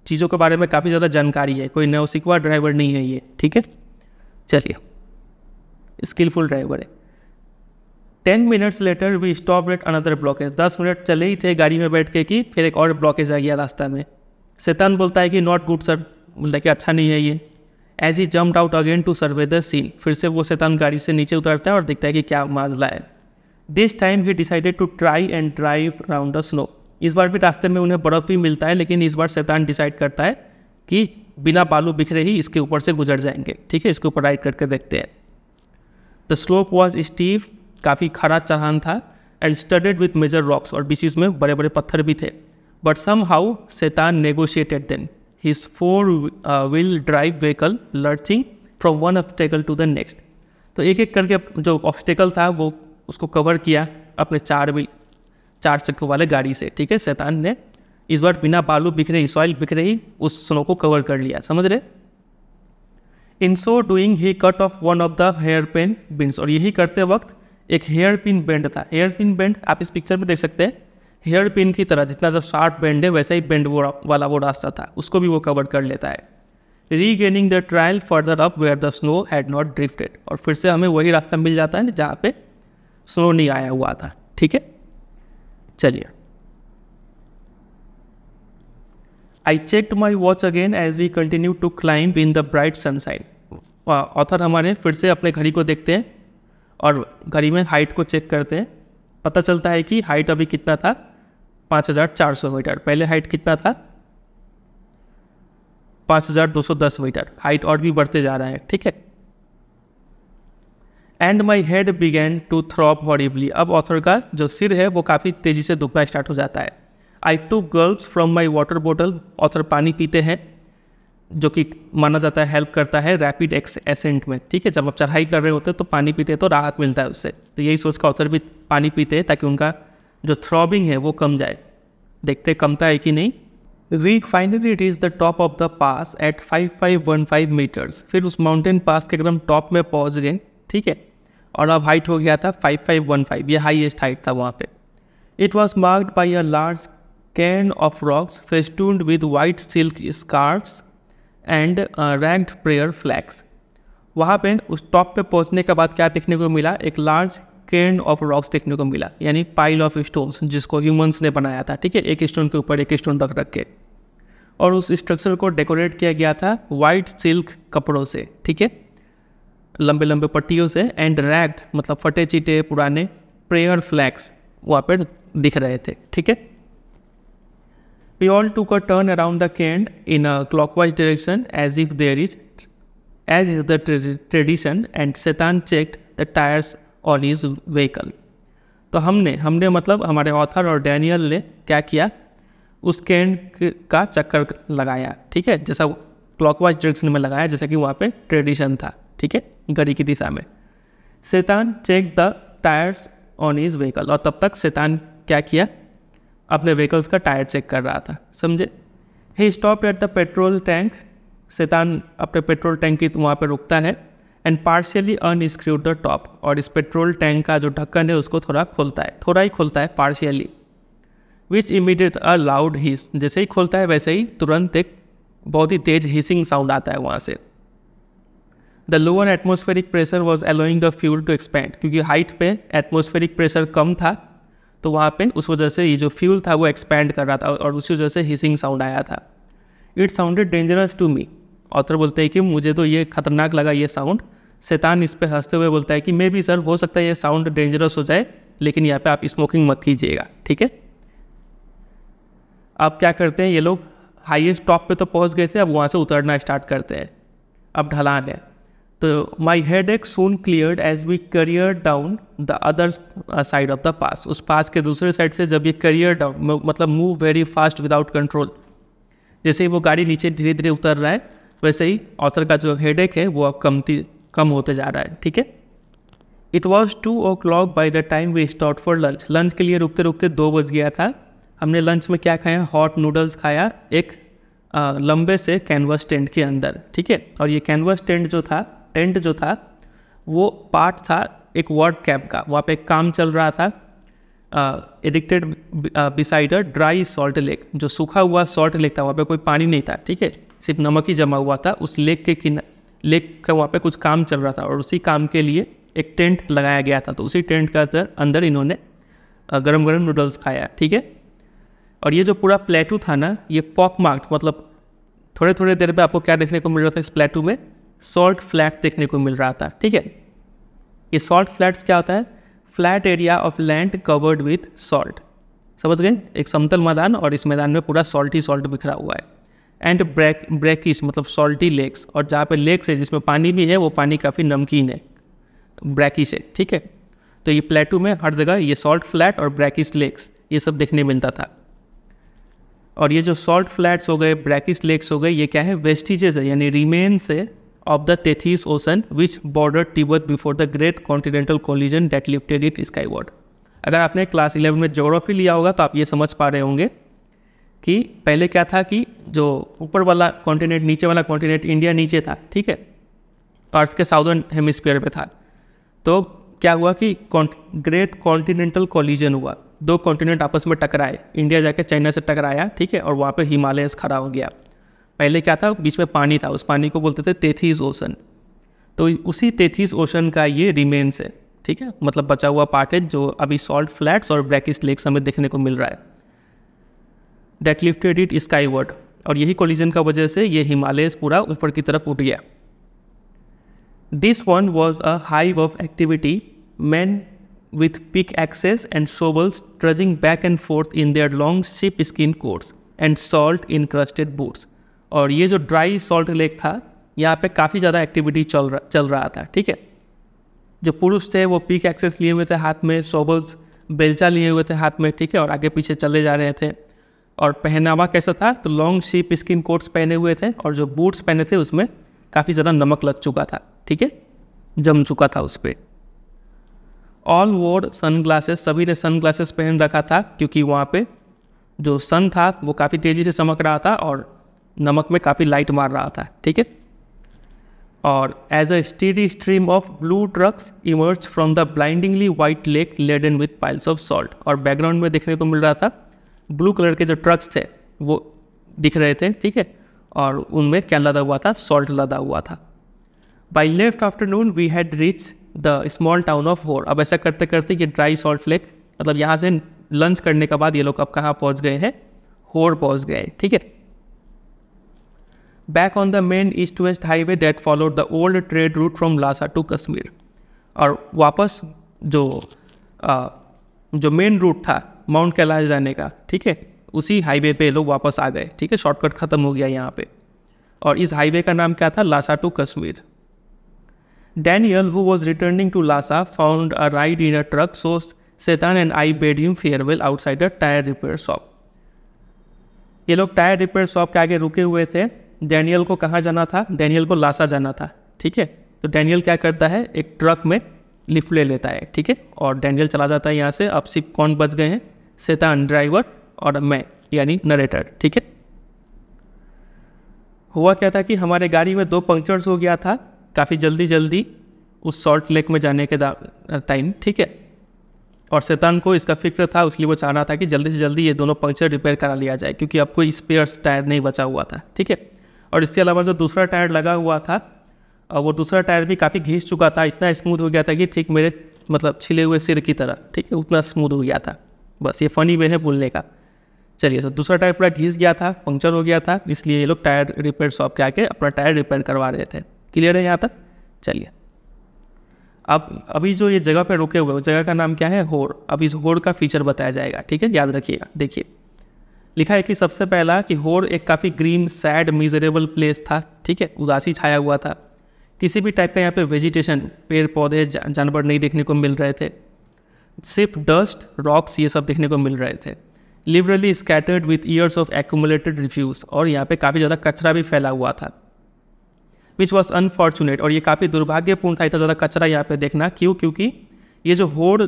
चीज़ों के बारे में काफ़ी ज़्यादा जानकारी है कोई नवसिकवा ड्राइवर नहीं है ये ठीक है चलिए स्किलफुल ड्राइवर है ten minutes later we stop at another blockage दस मिनट चले ही थे गाड़ी में बैठ के कि फिर एक और ब्लॉकेज आ गया रास्ता में शैतान बोलता है कि नॉट गुड सर बोलता है कि अच्छा नहीं है ये as he jump out again to survey the scene फिर से वो शैतान गाड़ी से नीचे उतरता है और देखता है कि क्या माजला है this time he decided to try and drive round the snow इस बार भी रास्ते में उन्हें बर्फ़ भी मिलता है लेकिन इस बार शैतान डिसाइड करता है कि बिना बालू बिखरे ही इसके ऊपर से गुजर जाएंगे ठीक है इसके ऊपर राइड करके देखते हैं द स्लोप वॉज स्टीव काफ़ी खरा चढ़ान था and studded with major rocks और बीच में बड़े बड़े पत्थर भी थे but somehow Tsetan negotiated then his four wheel drive vehicle lurching from one obstacle to the next तो एक एक करके जो ऑब्स्टेकल था वो उसको कवर किया अपने चार व्हील चार चक्कों वाले गाड़ी से ठीक है शैतान ने इस बार बिना बालू बिखरे ही सॉइल बिखरे ही उस स्नो को कवर कर लिया समझ रहे in so doing he cut off one of the hairpin bends और यही करते वक्त एक हेयर पिन बैंड था हेयर पिन बैंड आप इस पिक्चर में देख सकते हैं हेयर पिन की तरह जितना जब शार्ट बैंड है वैसा ही बैंड वो वाला वो रास्ता था उसको भी वो कवर कर लेता है regaining the trail further up where the snow had not drifted और फिर से हमें वही रास्ता मिल जाता है जहाँ पे स्नो नहीं आया हुआ था ठीक है चलिए I check my watch again as we continue to climb in the bright sunshine author हमारे फिर से अपने घड़ी को देखते हैं और घड़ी में हाइट को चेक करते हैं पता चलता है कि हाइट अभी कितना था 5400 मीटर पहले हाइट कितना था 5210 मीटर हाइट और भी बढ़ते जा रहा है ठीक है and my head began to throb horribly अब ऑथर का जो सिर है वो काफ़ी तेज़ी से दुखना स्टार्ट हो जाता है I two gulps from my water bottle author पानी पीते हैं जो कि माना जाता है हेल्प करता है रैपिड एक्स एसेंट में ठीक है जब आप चढ़ाई कर रहे होते हैं तो पानी पीते हैं तो राहत मिलता है उससे तो यही सोच का ऑथर भी पानी पीते हैं ताकि उनका जो थ्रॉबिंग है वो कम जाए देखते कमता है कि नहीं री finally it is the top of the pass at five five one five metres फिर उस माउंटेन पास के एकदम टॉप में पहुंच गए ठीक है और अब हाइट हो गया था फाइव फाइव वन फाइव ये हाइएस्ट हाइट था वहाँ पे it was marked by a large cairn of rocks festooned with white silk scarves and ragged prayer flags वहाँ पे उस टॉप पे पहुँचने के बाद क्या देखने को मिला एक लार्ज केन ऑफ रॉक्स देखने को मिला यानी पाइल ऑफ स्टोन्स जिसको ह्यूमंस ने बनाया था ठीक है एक स्टोन के ऊपर एक स्टोन रख रख के और उस स्ट्रक्चर को डेकोरेट किया गया था वाइट सिल्क कपड़ों से ठीक है लंबे लंबे पट्टियों से एंड रैक्ड मतलब फटे चीटे पुराने प्रेयर फ्लैग्स वहाँ पर दिख रहे थे ठीक है we all took a turn around the can in a clockwise direction as if there is as is the tra- tradition and satan checked the tires on his vehicle तो हमने हमने मतलब हमारे ऑथर और डैनियल ने क्या किया उस कैंड का चक्कर लगाया ठीक है जैसा क्लॉकवाइज डायरेक्शन में लगाया जैसा कि वहाँ पे ट्रेडिशन था ठीक है घड़ी की दिशा में Tsetan check the tyres on his vehicle और तब तक शैतान क्या किया अपने व्हीकल्स का टायर चेक कर रहा था समझे he stop at the petrol tank Tsetan अपने पेट्रोल टैंक की वहाँ पर रुकता है and partially unscrew the top और इस पेट्रोल टैंक का जो ढक्कन है उसको थोड़ा खोलता है थोड़ा ही खोलता है partially which immediate a loud hiss जैसे ही खोलता है वैसे ही तुरंत एक बहुत ही तेज हिसिंग साउंड आता है वहाँ से the lower atmospheric pressure was allowing the fuel to expand क्योंकि हाइट पे एटमोस्फेरिक प्रेशर कम था तो वहाँ पे उस वजह से ये जो फ्यूल था वो एक्सपैंड कर रहा था और उसी वजह से हिसिंग साउंड आया था it sounded dangerous to me author बोलते हैं कि मुझे तो ये खतरनाक लगा ये साउंड शैतान इस पर हंसते हुए बोलता है कि मे बी सर हो सकता है ये साउंड डेंजरस हो जाए लेकिन यहाँ पे आप स्मोकिंग मत कीजिएगा ठीक है अब क्या करते हैं ये लोग हाइएस्ट टॉप पे तो पहुँच गए थे अब वहाँ से उतरना स्टार्ट करते हैं अब ढलान है तो माई हेड एक soon clear as we career down the other side of the pass उस पास के दूसरे साइड से जब ये करियर डाउन मतलब move very fast without control जैसे ही वो गाड़ी नीचे धीरे धीरे उतर रहा है वैसे ही ऑथर का जो हेड है वो अब कमती कम होते जा रहा है ठीक है it was two o'clock by the time we stopped for lunch lunch के लिए रुकते रुकते दो बज गया था हमने लंच में क्या खाया हॉट नूडल्स खाया एक आ, uh, लंबे से कैनवास टेंट के अंदर ठीक है और ये कैनवास टेंट जो था टेंट जो था वो पार्ट था एक वर्ड कैंप का वहाँ पे काम चल रहा था एडिक्टेड beside a dry salt lake जो सूखा हुआ सॉल्ट लेक था वहाँ पे कोई पानी नहीं था ठीक है सिर्फ नमक ही जमा हुआ था उस लेक के किनारे लेक का वहाँ पे कुछ काम चल रहा था और उसी काम के लिए एक टेंट लगाया गया था तो उसी टेंट का अंदर अंदर इन्होंने गर्म गर्म नूडल्स खाया ठीक है और ये जो पूरा प्लेटू था ना ये पॉक मार्क्ड मतलब थोड़े थोड़े देर में आपको क्या देखने को मिल रहा था इस प्लेटू में सॉल्ट फ्लैट देखने को मिल रहा था ठीक है ये सॉल्ट फ्लैट्स क्या होता है flat area of land covered with salt समझ गए एक समतल मैदान और इस मैदान में पूरा सॉल्ट ही सॉल्ट बिखरा हुआ है एंड ब्रैक ब्रैकिश मतलब सॉल्टी लेक्स और जहाँ पे लेक्स है जिसमें पानी भी है वो पानी काफ़ी नमकीन है ब्रैकिश तो है ठीक है तो ये प्लेटू में हर जगह ये सॉल्ट फ्लैट और ब्रैकिस लेक्स ये सब देखने मिलता था और ये जो सॉल्ट फ्लैट्स हो गए ब्रैकिस लेक्स हो गए ये क्या है वेस्टिजेस है यानी रिमेन्स है of the Tethys Ocean which bordered Tibet before the great continental collision that lifted it skyward. अगर आपने क्लास 11 में जोग्राफी लिया होगा तो आप ये समझ पा रहे होंगे कि पहले क्या था कि जो ऊपर वाला कॉन्टिनेंट नीचे वाला कॉन्टिनेंट इंडिया नीचे था ठीक है अर्थ के साउदर्न हेमिस्फीयर पे था तो क्या हुआ कि ग्रेट कॉन्टिनेंटल कॉलिजन हुआ दो कॉन्टिनेंट आपस में टकराए इंडिया जाके चाइना से टकराया ठीक है और वहाँ पे हिमालयस खड़ा हो गया पहले क्या था बीच में पानी था उस पानी को बोलते थे तेथीज ओशन तो उसी तेथीज ओशन का ये रिमेन्स है ठीक है मतलब बचा हुआ पार्ट है जो अभी सॉल्ट फ्लैट्स और ब्रैकिस लेक हमें देखने को मिल रहा है that lifted it skyward और यही कोलिजन का वजह से ये हिमालय पूरा ऊपर की तरफ उठ गया this one was a hive of activity men with pickaxes and axes trudging back and forth in their long sheepskin coats and salt encrusted boots और ये जो ड्राई सॉल्ट लेक था यहाँ पे काफ़ी ज़्यादा activity चल रहा चल रहा था ठीक है जो पुरुष थे वो पीक एक्सेस लिए हुए थे हाथ में सोबल्स बेलचा लिए हुए थे हाथ में ठीक है और आगे पीछे चले जा रहे थे और पहनावा कैसा था तो लॉन्ग शीप स्किन कोट्स पहने हुए थे और जो बूट्स पहने थे उसमें काफ़ी ज़्यादा नमक लग चुका था ठीक है जम चुका था उस पर ऑल वोड सन ग्लासेस सभी ने सन ग्लासेस पहन रखा था क्योंकि वहाँ पर जो सन था वो काफ़ी तेज़ी से चमक रहा था और नमक में काफ़ी लाइट मार रहा था ठीक है और as a steady stream of blue trucks emerge from the blindingly white lake laden with piles of salt और बैकग्राउंड में देखने को मिल रहा था ब्लू कलर के जो ट्रक्स थे वो दिख रहे थे ठीक है और उनमें क्या लदा हुआ था सॉल्ट लदा हुआ था by late afternoon we had reached the small town of Hor अब ऐसा करते करते ये ड्राई सॉल्ट लेक मतलब यहाँ से लंच करने के बाद ये लोग अब कहाँ पहुँच गए हैं होर पहुँच गए ठीक है back on the main east west highway that followed the old trade route from Lhasa to Kashmir और वापस जो आ, जो मेन रूट था माउंट कैलाश जाने का ठीक है उसी हाईवे पे लोग वापस आ गए ठीक है शॉर्टकट ख़त्म हो गया यहाँ पे और इस हाईवे का नाम क्या था Lhasa to Kashmir Daniel who was returning to Lhasa found a ride in a truck so Tsetan and I bade him farewell outside a tyre repair shop ये लोग टायर रिपेयर शॉप के आगे रुके हुए थे डैनियल को कहाँ जाना था डैनियल को लासा जाना था ठीक है तो डैनियल क्या करता है एक ट्रक में लिफ्ट ले लेता है ठीक है और डैनियल चला जाता है यहाँ से अब सिर्फ कौन बच गए हैं सेतान ड्राइवर और मैं यानी नरेटर ठीक है हुआ क्या था कि हमारे गाड़ी में दो पंक्चर्स हो गया था काफ़ी जल्दी जल्दी उस सॉल्ट लेक में जाने के टाइम ठीक है और शैतान को इसका फिक्र था इसलिए वो चाह रहा था कि जल्दी से जल्दी ये दोनों पंक्चर रिपेयर करा लिया जाए क्योंकि अब कोई स्पेयर्स टायर नहीं बचा हुआ था ठीक है और इसके अलावा जो दूसरा टायर लगा हुआ था वो दूसरा टायर भी काफ़ी घिस चुका था इतना स्मूथ हो गया था कि ठीक मेरे मतलब छिले हुए सिर की तरह ठीक है उतना स्मूथ हो गया था बस ये फ़नी वे है बोलने का चलिए सर तो दूसरा टायर पूरा घिस गया था पंक्चर हो गया था इसलिए ये लोग टायर रिपेयर शॉप के आके अपना टायर रिपेयर करवा रहे थे क्लियर है यहाँ तक चलिए अब अभी जो ये जगह पर रुके हुए उस जगह का नाम क्या है होर अब इस होर का फीचर बताया जाएगा ठीक है याद रखिएगा देखिए लिखा है कि सबसे पहला कि होर एक काफ़ी ग्रीन सैड मिजरेबल प्लेस था ठीक है उदासी छाया हुआ था किसी भी टाइप का यहाँ पे वेजिटेशन पेड़ पौधे जानवर नहीं देखने को मिल रहे थे सिर्फ डस्ट रॉक्स ये सब देखने को मिल रहे थे liberally scattered with years of accumulated refuse और यहाँ पे काफ़ी ज़्यादा कचरा भी फैला हुआ था विच वॉज अनफॉर्चुनेट और ये काफ़ी दुर्भाग्यपूर्ण था इतना ज़्यादा कचरा यहाँ पे देखना क्यों क्योंकि ये जो होड़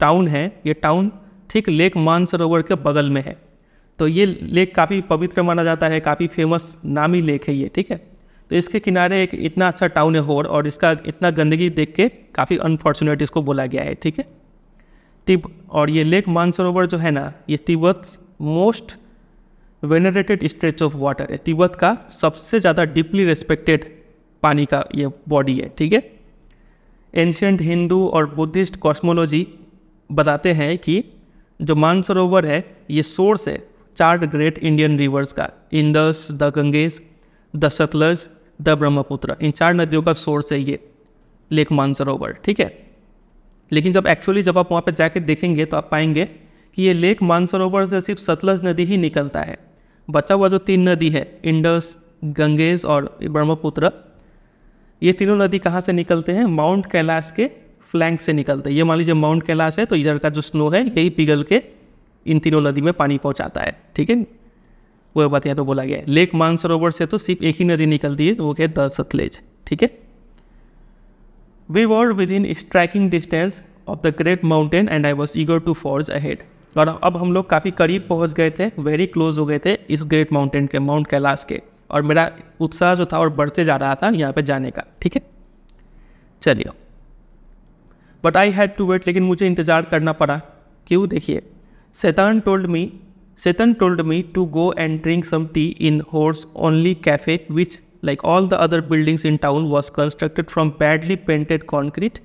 टाउन है ये टाउन ठीक लेक मानसरोवर के बगल में है तो ये लेक काफ़ी पवित्र माना जाता है काफ़ी फेमस नामी लेक है ये ठीक है तो इसके किनारे एक इतना अच्छा टाउन है होर और इसका इतना गंदगी देख के काफ़ी अनफॉर्चुनेट इसको बोला गया है ठीक है तिब और ये लेक मानसरोवर जो है ना ये Tibet most venerated stretch of water है तिब्बत का सबसे ज़्यादा डीपली रेस्पेक्टेड पानी का ये बॉडी है ठीक है एंशंट हिंदू और बुद्धिस्ट कॉस्मोलॉजी बताते हैं कि जो मानसरोवर है ये सोर्स है चार ग्रेट इंडियन रिवर्स का Indus the Ganges the Sutlej the Brahmaputra इन चार नदियों का सोर्स है ये लेक मानसरोवर ठीक है लेकिन जब एक्चुअली जब आप वहाँ पर जाके देखेंगे तो आप पाएंगे कि ये लेक मानसरोवर से सिर्फ सतलज नदी ही निकलता है बचा हुआ जो तीन नदी है इंडस गंगेज और ब्रह्मपुत्र ये तीनों नदी कहाँ से निकलते हैं माउंट कैलाश के फ्लैंक से निकलते हैं ये मान लीजिए माउंट कैलाश है तो इधर का जो स्नो है यही पिघल के इन तीनों नदी में पानी पहुँचाता है ठीक है वो बात यहाँ पे तो बोला गया है लेक मानसरोवर से तो सिर्फ एक ही नदी निकलती है वो है द सतलेज ठीक है we were within striking distance of the great mountain and I was eager to forge ahead और अब हम लोग काफ़ी करीब पहुंच गए थे वेरी क्लोज हो गए थे इस ग्रेट माउंटेन के माउंट कैलाश के और मेरा उत्साह जो था और बढ़ते जा रहा था यहाँ पे जाने का ठीक है चलिए but I had to wait लेकिन मुझे इंतज़ार करना पड़ा क्यों देखिए Setan told me, Setan told me to go and drink some tea in Horse Only Cafe, which, like all the other buildings in town, was constructed from badly painted concrete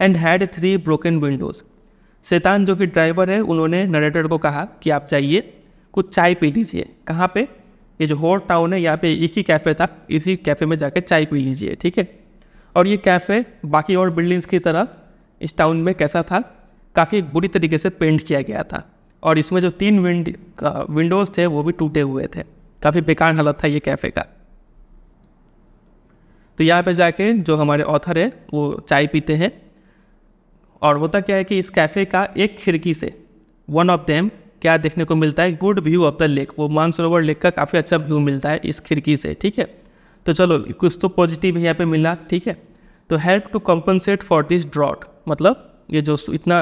and had three broken windows Tsetan जो कि driver है उन्होंने narrator को कहा कि आप जाइए कुछ चाय पी लीजिए कहाँ पे ये जो होर टाउन है यहाँ पे एक ही कैफ़े था इसी कैफ़े में जाकर चाय पी लीजिए ठीक है और ये कैफ़े बाकी और बिल्डिंग्स की तरह इस टाउन में कैसा था काफ़ी बुरी तरीके से पेंट किया गया था और इसमें जो तीन विंड विंडोज़ थे वो भी टूटे हुए थे काफ़ी बेकार हालत था ये कैफ़े का तो यहाँ पे जाके जो हमारे ऑथर है वो चाय पीते हैं और होता क्या है कि इस कैफ़े का एक खिड़की से वन ऑफ देम क्या देखने को मिलता है good view of the lake वो मानसरोवर लेक का काफ़ी अच्छा व्यू मिलता है इस खिड़की से ठीक है तो चलो कुछ तो पॉजिटिव यहाँ पे मिला ठीक है तो help to compensate for this drought मतलब ये जो इतना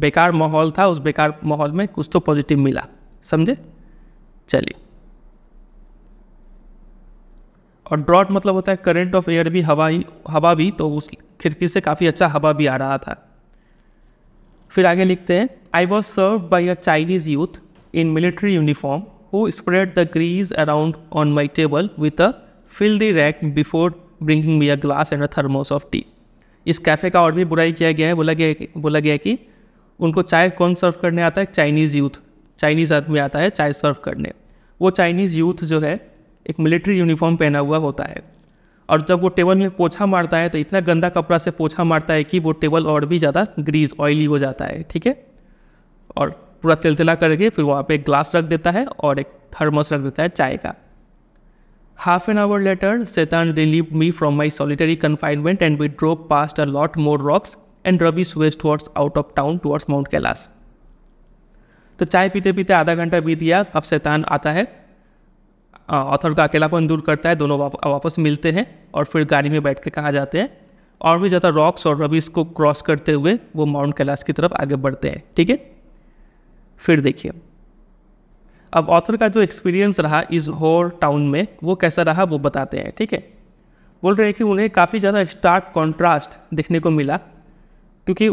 बेकार माहौल था उस बेकार माहौल में कुछ तो पॉजिटिव मिला समझे चलिए और ड्रॉट मतलब होता है करंट ऑफ एयर भी हवा ही हवा भी तो उस खिड़की से काफ़ी अच्छा हवा भी आ रहा था फिर आगे लिखते हैं I was served by a Chinese youth in military uniform who spread the grease around on my table with a filthy rag before bringing me a glass and a thermos of tea इस cafe का और भी बुराई किया गया है बोला गया बोला गया कि उनको चाय कौन सर्व करने आता है चाइनीज़ यूथ चाइनीज़ आदमी आता है चाय सर्व करने वो चाइनीज़ यूथ जो है एक मिलिट्री यूनिफॉर्म पहना हुआ होता है और जब वो टेबल में पोछा मारता है तो इतना गंदा कपड़ा से पोछा मारता है कि वो टेबल और भी ज़्यादा ग्रीस ऑयली हो जाता है ठीक है और पूरा तिल तिला करके फिर वहाँ पे एक ग्लास रख देता है और एक थर्मस रख देता है चाय का half an hour later Tsetan relieve me from my solitary confinement and we drove past a lot more rocks and rubbish west towards out of town towards mount Kailash तो चाय पीते पीते आधा घंटा बीत गया अब शैतान आता है ऑथर का अकेलापन दूर करता है दोनों वाप, वापस मिलते हैं और फिर गाड़ी में बैठ के कहाँ जाते हैं और भी ज़्यादा रॉक्स और रबीस को क्रॉस करते हुए वो माउंट कैलाश की तरफ आगे बढ़ते हैं ठीक है फिर देखिए अब ऑथर का जो एक्सपीरियंस रहा इस होर टाउन में वो कैसा रहा वो बताते हैं ठीक है बोल रहे हैं कि उन्हें काफ़ी ज़्यादा स्टार्क कॉन्ट्रास्ट देखने को मिला क्योंकि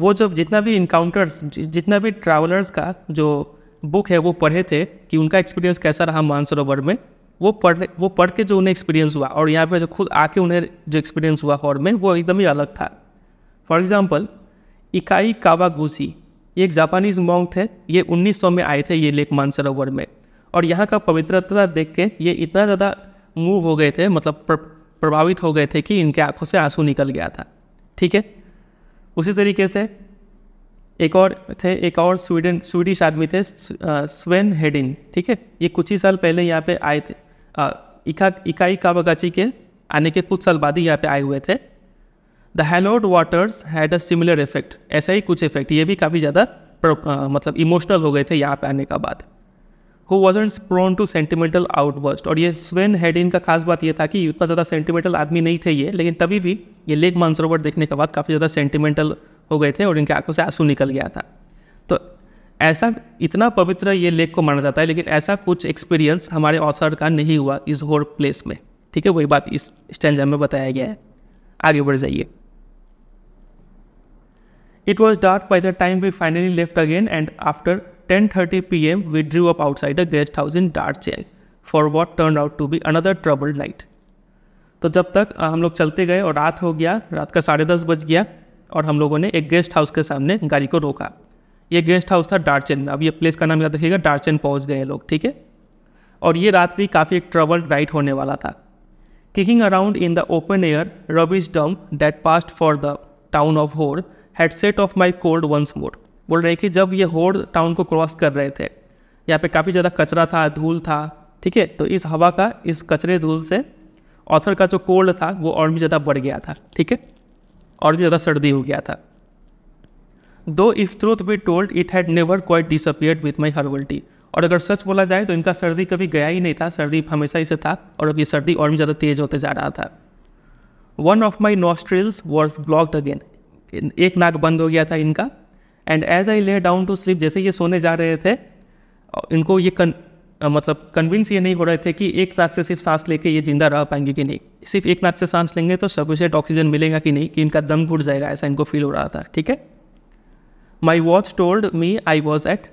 वो जब जितना भी इनकाउंटर्स जितना भी ट्रैवलर्स का जो बुक है वो पढ़े थे कि उनका एक्सपीरियंस कैसा रहा मानसरोवर में वो पढ़ वो पढ़ के जो उन्हें एक्सपीरियंस हुआ और यहाँ पे जो खुद आके उन्हें जो एक्सपीरियंस हुआ हॉर में वो एकदम ही अलग था फॉर एग्ज़ाम्पल इकाई कावागोशी ये एक जापानीज मॉन्ग थे ये 1900 में आए थे ये लेक मानसरोवर में और यहाँ का पवित्रता देख के ये इतना ज़्यादा मूव हो गए थे मतलब प्र, प्रभावित हो गए थे कि इनके आंखों से आंसू निकल गया था ठीक है उसी तरीके से एक और थे एक और स्वीडन स्वीडिश आदमी थे स्वेन हेडिन ठीक है ये कुछ ही साल पहले यहाँ पे आए थे आ, इका इकाई कावागाची के आने के कुछ साल बाद ही यहाँ पे आए हुए थे the hallowed waters had a similar effect ऐसा ही कुछ इफेक्ट ये भी काफ़ी ज़्यादा मतलब इमोशनल हो गए थे यहाँ पे आने का बाद who wasn't prone to sentimental outburst और ये स्वेन हेडिन का खास बात ये था कि उतना ज़्यादा सेंटिमेंटल आदमी नहीं थे ये लेकिन तभी भी ये लेक मानसरोवर देखने के बाद काफ़ी ज़्यादा सेंटिमेंटल हो गए थे और इनके आंखों से आंसू निकल गया था तो ऐसा इतना पवित्र ये लेक को माना जाता है लेकिन ऐसा कुछ एक्सपीरियंस हमारे ऑथर का नहीं हुआ इस होर प्लेस में ठीक है वही बात इस स्टैंड में बताया गया है आगे बढ़ जाइए it was dark by the time we finally left again and after 10.30 pm, we drew up outside a guest house in Darchen for what turned out to be another troubled night. तो जब तक हम लोग चलते गए और रात हो गया रात का साढ़े दस बज गया और हम लोगों ने एक गेस्ट हाउस के सामने गाड़ी को रोका ये गेस्ट हाउस था डार्चन में अब ये प्लेस का नाम याद रखिएगा डार्चन पहुंच गए लोग ठीक है और ये रात भी काफ़ी एक ट्रबल नाइट होने वाला था kicking around in the open air rubbish dump that passed for the town of Hor had set off my cold once more बोल रहे हैं कि जब ये होड़ टाउन को क्रॉस कर रहे थे यहाँ पे काफ़ी ज़्यादा कचरा था धूल था ठीक है तो इस हवा का इस कचरे धूल से ऑथर का जो कोल्ड था वो और भी ज़्यादा बढ़ गया था ठीक है और भी ज़्यादा सर्दी हो गया था though if truth be told it had never quite disappeared with my herbal tea और अगर सच बोला जाए तो इनका सर्दी कभी गया ही नहीं था सर्दी हमेशा ही से था और अब ये सर्दी और भी ज़्यादा तेज़ होते जा रहा था one of my nostrils was blocked again एक नाक बंद हो गया था इनका and as I lay down to sleep जैसे ये सोने जा रहे थे इनको ये कन, मतलब कन्विंस ये नहीं हो रहे थे कि एक नाक से सिर्फ सांस लेके ये जिंदा रह पाएंगे कि नहीं सिर्फ एक नाक से सांस लेंगे तो सफिशेंट ऑक्सीजन मिलेगा कि नहीं कि इनका दम घुट जाएगा ऐसा इनको फील हो रहा था ठीक है my watch told me I was at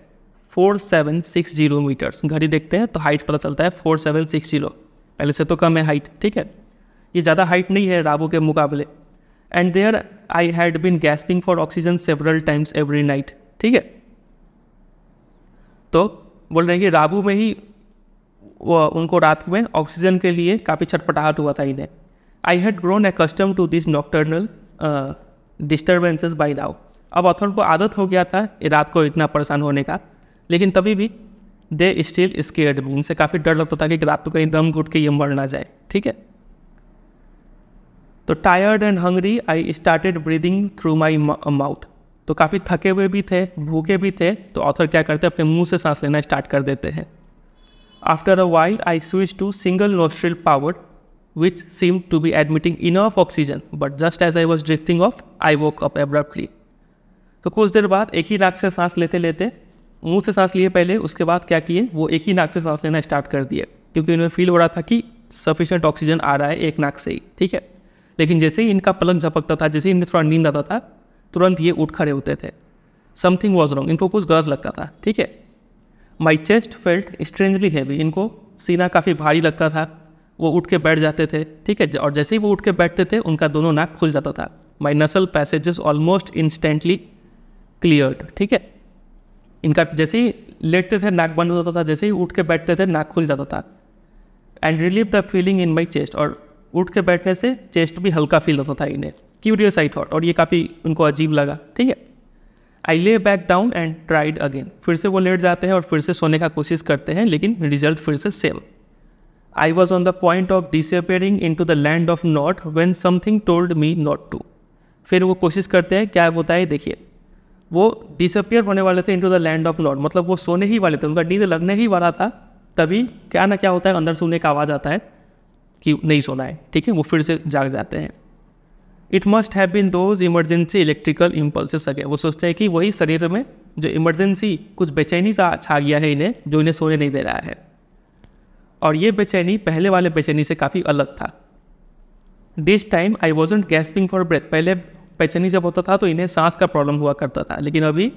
four seven six zero metres घड़ी देखते हैं तो हाइट पता चलता है फोर सेवन सिक्स जीरो पहले से तो कम है हाइट ठीक है ये ज़्यादा हाइट नहीं है राबू के मुकाबले and there I had been gasping for oxygen several times every night ठीक है तो बोल रहे हैं कि राबू में ही वो उनको रात में ऑक्सीजन के लिए काफ़ी छटपटाहट हुआ था इन्हें I had grown accustomed to this nocturnal disturbances by now अब ऑथर को आदत हो गया था रात को इतना परेशान होने का लेकिन तभी भी दे स्टिल स्केयर्ड इनसे काफ़ी डर लगता था कि रात को कहीं दम घुट के ये मर ना जाए ठीक है तो tired and hungry I started breathing through my mouth तो काफ़ी थके हुए भी थे भूखे भी थे तो ऑथर क्या करते अपने मुंह से सांस लेना स्टार्ट कर देते हैं after a while I switch to single nostril power which seemed to be admitting enough oxygen but just as I was drifting off I woke up abruptly तो कुछ देर बाद एक ही नाक से सांस लेते लेते मुंह से सांस लिए पहले उसके बाद क्या किए वो एक ही नाक से सांस लेना स्टार्ट कर दिए क्योंकि उन्हें फील हो रहा था कि सफिशेंट ऑक्सीजन आ रहा है एक नाक से ही ठीक है लेकिन जैसे ही इनका पलंग झपकता था जैसे ही इन्हें थोड़ा नींद आता था तुरंत ये उठ खड़े होते थे समथिंग वॉज रॉन्ग इनको कुछ गलत लगता था ठीक है my chest felt strangely heavy इनको सीना काफ़ी भारी लगता था वो उठ के बैठ जाते थे ठीक है और जैसे ही वो उठ के बैठते थे उनका दोनों नाक खुल जाता था माई नसल पैसेजेस ऑलमोस्ट इंस्टेंटली क्लियर्ड ठीक है इनका जैसे ही लेटते थे नाक बंद हो जाता था जैसे ही उठ के बैठते थे नाक खुल जाता था and relieve the feeling in my chest और उठ के बैठने से चेस्ट भी हल्का फील होता था इन्हें क्यूरियस आई थॉट और ये काफ़ी उनको अजीब लगा ठीक है I lay back down and tried again फिर से वो लेट जाते हैं और फिर से सोने का कोशिश करते हैं लेकिन रिजल्ट फिर से same I was on the point of disappearing into the land of nod when something told me not to फिर वो कोशिश करते हैं क्या होता है देखिए वो डिसअपियर होने वाले थे into the land of not मतलब वो सोने ही वाले थे उनका नींद लगने ही वाला था तभी क्या ना क्या होता है अंदर से उन्हें एक आवाज़ आता है कि नहीं सोना है ठीक है वो फिर से जाग जाते हैं it must have been those emergency electrical impulses again वो सोचते हैं कि वही शरीर में जो इमरजेंसी कुछ बेचैनी सा छा गया है इन्हें जो इन्हें सोने नहीं दे रहा है और ये बेचैनी पहले वाले बेचैनी से काफ़ी अलग था this time I wasn't gasping for breath पहले बेचैनी जब होता था तो इन्हें सांस का प्रॉब्लम हुआ करता था लेकिन अभी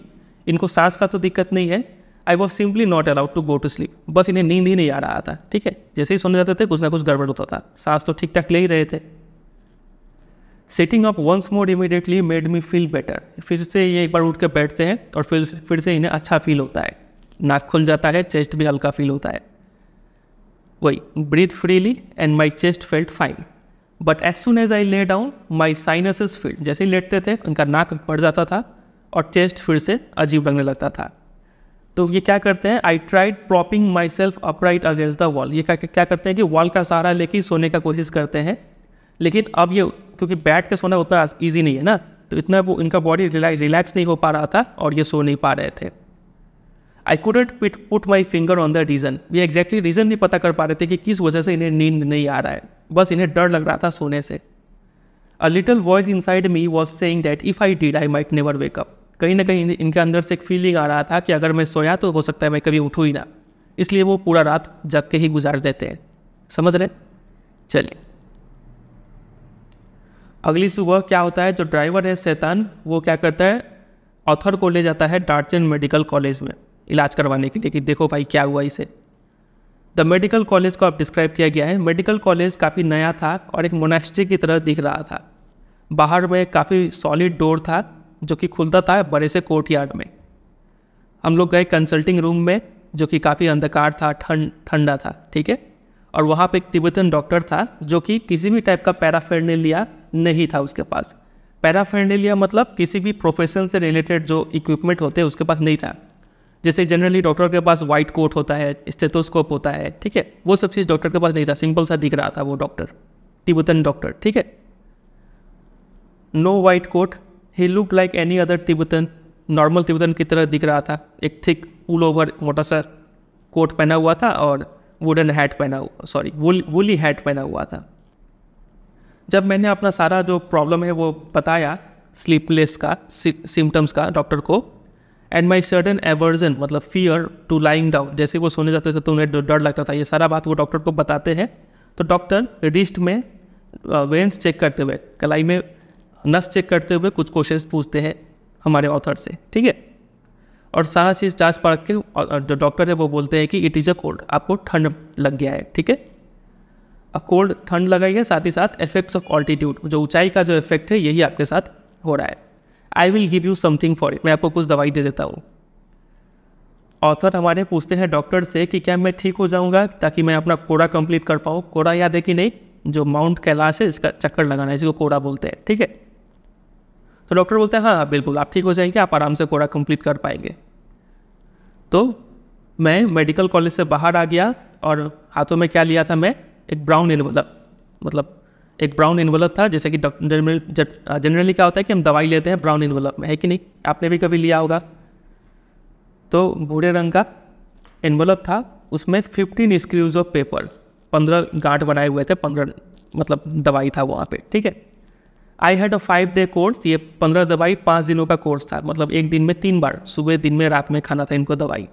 इनको सांस का तो दिक्कत नहीं है I was simply not allowed to go to sleep बस इन्हें नींद ही नहीं आ रहा था ठीक है जैसे ही सोने जाते थे कुछ ना कुछ गड़बड़ होता था सांस तो ठीक ठाक ले ही रहे थे setting up once more immediately made me feel better फिर से ये एक बार उठ के बैठते हैं और फिर फिर से इन्हें अच्छा फील होता है नाक खुल जाता है चेस्ट भी हल्का फील होता है वही breathe freely and my chest felt fine but as soon as I lay down my sinuses field जैसे ही लेटते थे उनका नाक बढ़ जाता था और चेस्ट फिर से अजीब लगने लगता था तो ये क्या करते हैं I tried propping myself upright against the wall ये क्या करते हैं कि वॉल का सहारा लेके सोने का कोशिश करते हैं लेकिन अब ये क्योंकि बैठ के सोना उतना ईजी नहीं है ना तो इतना वो इनका बॉडी रिलैक्स नहीं हो पा रहा था और ये सो नहीं पा रहे थे आई कूडेंट पिट put my finger on the reason ये एग्जैक्टली रीज़न नहीं पता कर पा रहे थे कि किस वजह से इन्हें नींद नहीं आ रहा है बस इन्हें डर लग रहा था सोने से a little voice inside me was saying that if I did I might never wake up कहीं ना कहीं इनके अंदर से एक फीलिंग आ रहा था कि अगर मैं सोया तो हो सकता है मैं कभी उठूँ ही ना इसलिए वो पूरा रात जग के ही गुजार देते हैं समझ रहे चलिए अगली सुबह क्या होता है जो ड्राइवर है शैतान वो क्या करता है ऑथर को ले जाता है डार्चन मेडिकल कॉलेज में इलाज करवाने के लिए कि देखो भाई क्या हुआ इसे द मेडिकल कॉलेज को अब डिस्क्राइब किया गया है मेडिकल कॉलेज काफ़ी नया था और एक मोनास्ट्री की तरह दिख रहा था बाहर में काफ़ी सॉलिड डोर था जो कि खुलता था बड़े से कोर्ट यार्ड में हम लोग गए कंसल्टिंग रूम में जो कि काफ़ी अंधकार था ठंड ठंडा था ठीक है और वहाँ पे एक तिब्बतन डॉक्टर था जो कि किसी भी टाइप का पैराफेरनेलिया नहीं था उसके पास पैराफेरनेलिया मतलब किसी भी प्रोफेशन से रिलेटेड जो इक्विपमेंट होते हैं उसके पास नहीं था जैसे जनरली डॉक्टर के पास वाइट कोट होता है स्टेथोस्कोप होता है ठीक है वो सब चीज़ डॉक्टर के पास नहीं था सिंपल सा दिख रहा था वो डॉक्टर तिब्बतन डॉक्टर ठीक है no white coat he look like any other Tibetan normal Tibetan की तरह दिख रहा था एक थिक पुल ओवर मोटा सा कोट पहना हुआ था और वुडन हैट पहना हुआ सॉरी वुल वुली हैट पहना हुआ था जब मैंने अपना सारा जो प्रॉब्लम है वो बताया स्लीपलेस का सिम्टम्स का डॉक्टर को एंड माई सडन एवर्जन मतलब फियर टू लाइंग डाउन जैसे वो सोने जाते थे तो उन्हें डर लगता था ये सारा बात वो डॉक्टर को बताते हैं तो डॉक्टर रिस्ट में वेंस uh, चेक करते हुए कलाई में नस चेक करते हुए कुछ क्वेश्चन पूछते हैं हमारे ऑथर से ठीक है और सारा चीज़ जांच पड़ के जो डॉक्टर है वो बोलते हैं कि इट इज़ अ कोल्ड आपको ठंड लग गया है ठीक है और कोल्ड ठंड लगाई है साथ ही साथ इफेक्ट्स ऑफ ऑल्टीट्यूड जो ऊंचाई का जो इफेक्ट है यही आपके साथ हो रहा है I will give you something for it मैं आपको कुछ दवाई दे देता हूँ ऑथर हमारे पूछते हैं डॉक्टर से कि क्या मैं ठीक हो जाऊँगा ताकि मैं अपना कोड़ा कंप्लीट कर पाऊँ कोड़ा याद है कि नहीं जो माउंट कैलाश है इसका चक्कर लगाना है इसको कोड़ा बोलते हैं ठीक है तो डॉक्टर बोलते हैं हाँ, हाँ बिल्कुल आप ठीक हो जाएंगे आप आराम से कोरा कंप्लीट कर पाएंगे तो मैं मेडिकल कॉलेज से बाहर आ गया और हाथों में क्या लिया था मैं एक ब्राउन इन्वलप मतलब एक ब्राउन इन्वलप था जैसे कि हाँ, जनरली क्या होता है कि हम दवाई लेते हैं ब्राउन इन्वलप में है कि नहीं आपने भी कभी लिया होगा तो भूरे रंग का इन्वलप था उसमें फिफ्टीन स्क्रूज ऑफ पेपर पंद्रह गांठ बनाए हुए थे पंद्रह मतलब दवाई था वहाँ पे ठीक है I had a five day course ये पंद्रह दवाई पाँच दिनों का कोर्स था मतलब एक दिन में तीन बार सुबह दिन में रात में खाना था इनको दवाई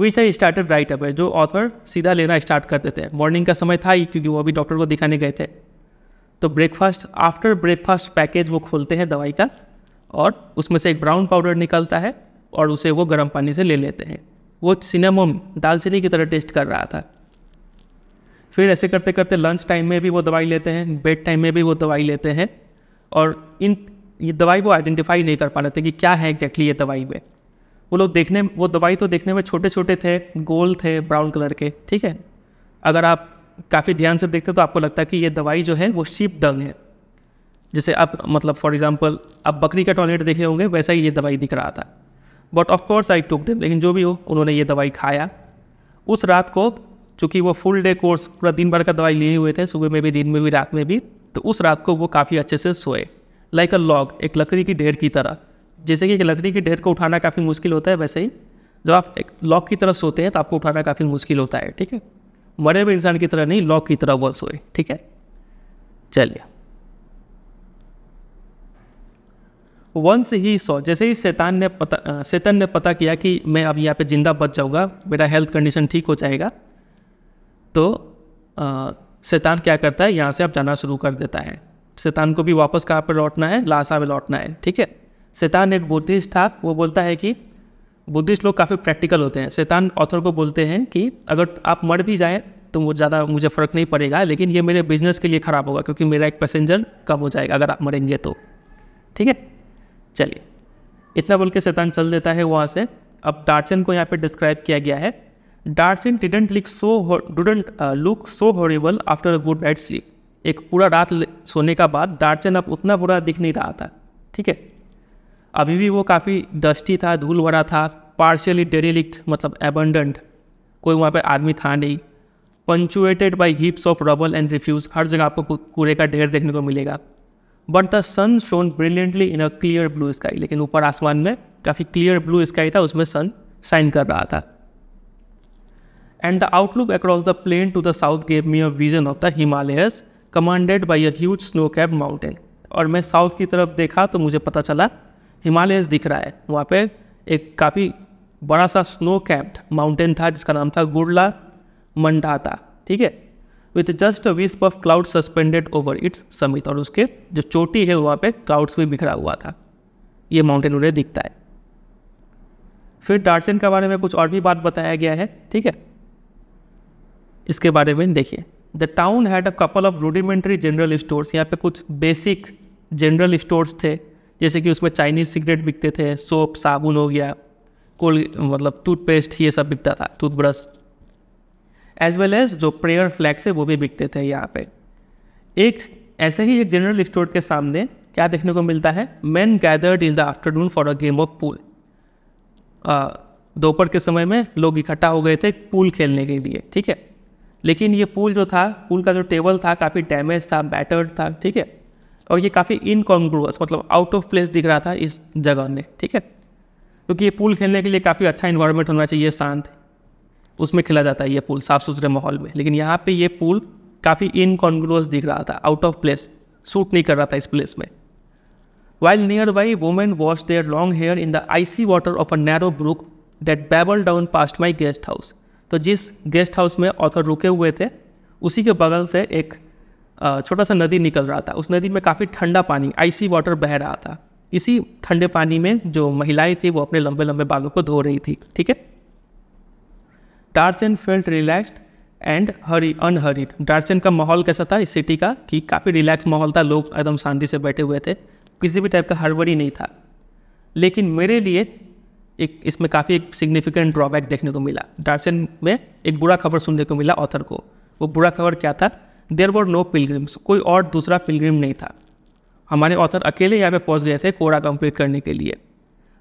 विच आई स्टार्टेड राइट है जो ऑथर सीधा लेना स्टार्ट करते थे मॉर्निंग का समय था ही क्योंकि वो अभी डॉक्टर को दिखाने गए थे तो ब्रेकफास्ट आफ्टर ब्रेकफास्ट पैकेज वो खोलते हैं दवाई का और उसमें से एक ब्राउन पाउडर निकलता है और उसे वो गर्म पानी से ले लेते हैं वो सिनेमोम दालचीनी की तरह टेस्ट कर रहा था फिर ऐसे करते करते लंच टाइम में भी वो दवाई लेते हैं बेड टाइम में भी वो दवाई लेते हैं और इन ये दवाई वो आइडेंटिफाई नहीं कर पा रहे थे कि क्या है एग्जैक्टली ये दवाई में वो लोग देखने वो दवाई तो देखने में छोटे छोटे थे गोल थे ब्राउन कलर के ठीक है अगर आप काफ़ी ध्यान से देखते तो आपको लगता है कि ये दवाई जो है वो शीप डंग है जैसे आप मतलब फॉर एग्जाम्पल आप बकरी का टॉयलेट देखे होंगे वैसा ही ये दवाई दिख रहा था बट ऑफकोर्स आई टुक दे लेकिन जो भी हो उन्होंने ये दवाई खाया उस रात को चूँकि वो फुल डे कोर्स पूरा दिन भर का दवाई लिए हुए थे सुबह में भी दिन में भी रात में भी तो उस रात को वो काफ़ी अच्छे से सोए लाइक अ लॉग एक लकड़ी की ढेर की तरह जैसे कि एक लकड़ी की ढेर को उठाना काफ़ी मुश्किल होता है वैसे ही जब आप एक लॉक की तरह सोते हैं तो आपको उठाना काफ़ी मुश्किल होता है ठीक है मरे हुए इंसान की तरह नहीं लॉक की तरह वो सोए ठीक है चलिए वंस ही सो जैसे ही शैतान ने पता शैतान ने पता किया कि मैं अब यहाँ पे ज़िंदा बच जाऊँगा मेरा हेल्थ कंडीशन ठीक हो जाएगा तो शैतान क्या करता है यहाँ से आप जाना शुरू कर देता है शैतान को भी वापस कहाँ पर लौटना है लाशा में लौटना है ठीक है शैतान एक बुद्धिस्ट था वो बोलता है कि बुद्धिस्ट लोग काफ़ी प्रैक्टिकल होते हैं शैतान ऑथर को बोलते हैं कि अगर आप मर भी जाएँ तो वो ज़्यादा मुझे फ़र्क नहीं पड़ेगा लेकिन ये मेरे बिजनेस के लिए ख़राब होगा क्योंकि मेरा एक पैसेंजर कम हो जाएगा अगर आप मरेंगे तो ठीक है चलिए इतना बोल के शैतान चल देता है वहाँ से अब टार्चन को यहाँ पे डिस्क्राइब किया गया है Darchen didn't look so didn't look so horrible after a good night sleep एक पूरा रात सोने का बाद डार्सिन अब उतना बुरा दिख नहीं रहा था ठीक है अभी भी वो काफ़ी डस्टी था धूल भरा था पार्शियली डेरिलिक्ट मतलब एबंडेंट कोई वहाँ पर आदमी था नहीं punctuated by heaps of rubble and refuse हर जगह आपको कूड़े का ढेर देखने को मिलेगा but the sun shone brilliantly in a clear blue sky लेकिन ऊपर आसमान में काफ़ी क्लियर ब्लू स्काई था उसमें सन शाइन कर रहा था and the outlook across the plain to the south gave me a vision of the Himalayas commanded by a huge snow capped mountain. और मैं साउथ की तरफ देखा तो मुझे पता चला हिमालयस दिख रहा है वहाँ पे एक काफ़ी बड़ा सा स्नो कैप्ड माउंटेन था जिसका नाम था गुड़ला मंडाता ठीक है with just a wisp of cloud suspended over its summit और उसके जो चोटी है वहाँ पे क्लाउड्स भी बिखरा हुआ था ये माउंटेन उन्हें दिखता है फिर डार्सन के बारे में कुछ और भी बात बताया गया है ठीक है इसके बारे में देखिए the town had a couple of rudimentary general stores यहाँ पे कुछ बेसिक जनरल स्टोर्स थे जैसे कि उसमें चाइनीज़ सिगरेट बिकते थे सोप साबुन हो गया कोल मतलब टूथपेस्ट ये सब बिकता था टूथब्रश एज वेल एज जो प्रेयर फ्लैग्स है वो भी बिकते थे यहाँ पे एक ऐसे ही एक जनरल स्टोर के सामने क्या देखने को मिलता है men gathered in the afternoon for a game of pool दोपहर के समय में लोग इकट्ठा हो गए थे पूल खेलने के लिए ठीक है लेकिन ये पूल जो था पूल का जो टेबल था काफ़ी डैमेज था बैटर्ड था ठीक है और ये काफ़ी इनकॉन्ग्रुअस मतलब आउट ऑफ प्लेस दिख रहा था इस जगह में ठीक है क्योंकि ये पूल खेलने के लिए काफ़ी अच्छा इन्वायरमेंट होना चाहिए शांत उसमें खेला जाता है ये पूल साफ़ सुथरे माहौल में लेकिन यहाँ पे ये पूल काफ़ी इनकॉन्ग्रुअस दिख रहा था आउट ऑफ प्लेस सूट नहीं कर रहा था इस प्लेस में while nearby women wash their long hair in the icy water of a narrow brook that babbled down past my guest house तो जिस गेस्ट हाउस में ऑथर रुके हुए थे उसी के बगल से एक छोटा सा नदी निकल रहा था उस नदी में काफ़ी ठंडा पानी आइसी वाटर बह रहा था इसी ठंडे पानी में जो महिलाएं थी वो अपने लंबे लंबे बालों को धो रही थी ठीक है Darchen felt relaxed and hurry unhurried Darchen का माहौल कैसा था इस सिटी का कि काफ़ी रिलैक्स माहौल था लोग एकदम शांति से बैठे हुए थे किसी भी टाइप का हड़बड़ी नहीं था लेकिन मेरे लिए एक इसमें काफ़ी एक सिग्निफिकेंट ड्रॉबैक देखने को मिला डार्सन में एक बुरा खबर सुनने को मिला ऑथर को वो बुरा खबर क्या था देर वर नो पिलग्रिम्स कोई और दूसरा पिलग्रिम नहीं था हमारे ऑथर अकेले यहाँ पे पहुँच गए थे कोरा कंप्लीट करने के लिए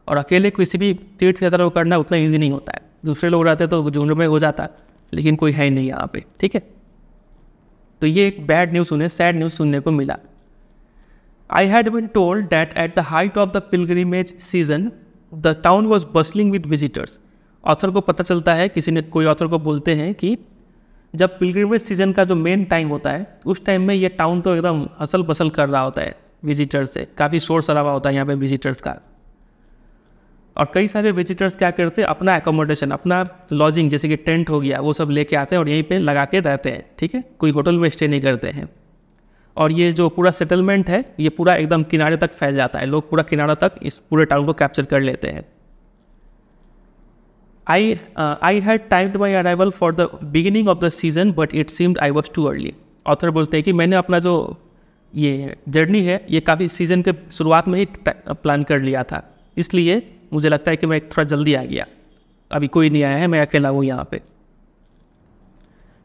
और अकेले किसी भी तीर्थ यात्रा को करना उतना ईजी नहीं होता है दूसरे लोग रहते तो झुंड में हो जाता लेकिन कोई है नहीं यहाँ पे ठीक है तो ये एक बैड न्यूज़ सुने सैड न्यूज़ सुनने को मिला I had been told that at the height of the pilgrimage season the town was bustling with visitors author को पता चलता है किसी ने कोई ऑथर को बोलते हैं कि जब पिलग्रिमेज सीजन का जो मेन टाइम होता है उस टाइम में ये टाउन तो एकदम हसल बसल कर रहा होता है विजिटर्स से काफ़ी शोर शराबा होता है यहाँ पे विजिटर्स का और कई सारे विजिटर्स क्या करते हैं अपना एकोमोडेशन अपना लॉजिंग जैसे कि टेंट हो गया वो सब लेके आते हैं और यहीं पे लगा के रहते हैं ठीक है कोई होटल में स्टे नहीं करते हैं और ये जो पूरा सेटलमेंट है ये पूरा एकदम किनारे तक फैल जाता है लोग पूरा किनारा तक इस पूरे टाउन को कैप्चर कर लेते हैं I I had time to my arrival for the beginning of the season but it seemed I was too early author बोलते हैं कि मैंने अपना जो ये जर्नी है ये काफ़ी सीज़न के शुरुआत में ही प्लान uh, कर लिया था इसलिए मुझे लगता है कि मैं थोड़ा जल्दी आ गया अभी कोई नहीं आया है मैं अकेला हूँ यहाँ पर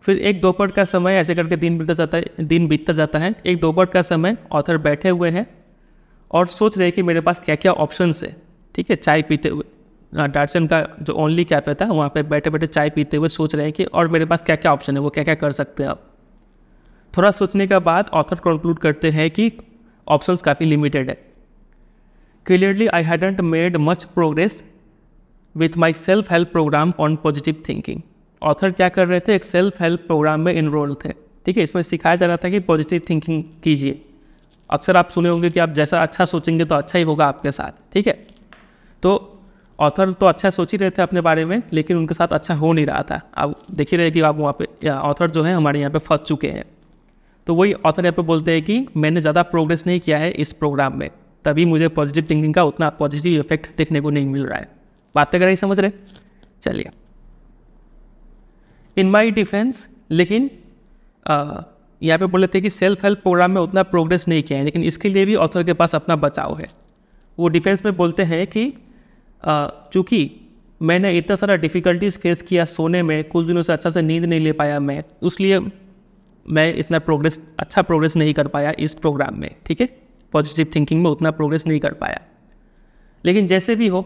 फिर एक दोपहर का समय ऐसे करके दिन बीतता जाता है दिन बीतता जाता है एक दोपहर का समय ऑथर बैठे हुए हैं और सोच रहे कि मेरे पास क्या क्या ऑप्शंस है ठीक है चाय पीते हुए डार्सन हाँ, का जो ओनली कैफे था वहाँ पे बैठे बैठे चाय पीते हुए सोच रहे हैं कि और मेरे पास क्या क्या ऑप्शन है वो क्या क्या कर सकते हैं आप थोड़ा सोचने के बाद ऑथर कंक्लूड करते हैं कि ऑप्शन काफ़ी लिमिटेड है clearly I hadn't made much progress with my self help program on positive thinking author क्या कर रहे थे एक सेल्फ हेल्प प्रोग्राम में इनरोल थे ठीक है इसमें सिखाया जा रहा था कि पॉजिटिव थिंकिंग कीजिए अक्सर आप सुने होंगे कि आप जैसा अच्छा सोचेंगे तो अच्छा ही होगा आपके साथ ठीक है तो ऑथर तो अच्छा सोच ही रहे थे अपने बारे में लेकिन उनके साथ अच्छा हो नहीं रहा था आप देख ही रहे कि आप वहाँ पे ऑथर जो है हमारे यहाँ पे फंस चुके हैं तो वही ऑथर यहाँ पे बोलते हैं कि मैंने ज़्यादा प्रोग्रेस नहीं किया है इस प्रोग्राम में तभी मुझे पॉजिटिव थिंकिंग का उतना पॉजिटिव इफेक्ट देखने को नहीं मिल रहा है बातें रहे समझ रहे चलिए इन माई डिफेंस लेकिन यहाँ पे बोले थे कि सेल्फ हेल्प प्रोग्राम में उतना प्रोग्रेस नहीं किया है लेकिन इसके लिए भी ऑथर के पास अपना बचाव है वो डिफेंस में बोलते हैं कि चूँकि मैंने इतना सारा डिफ़िकल्टीज फेस किया सोने में कुछ दिनों से अच्छा से नींद नहीं ले पाया मैं उसलिए मैं इतना प्रोग्रेस अच्छा प्रोग्रेस नहीं कर पाया इस प्रोग्राम में ठीक है पॉजिटिव थिंकिंग में उतना प्रोग्रेस नहीं कर पाया लेकिन जैसे भी हो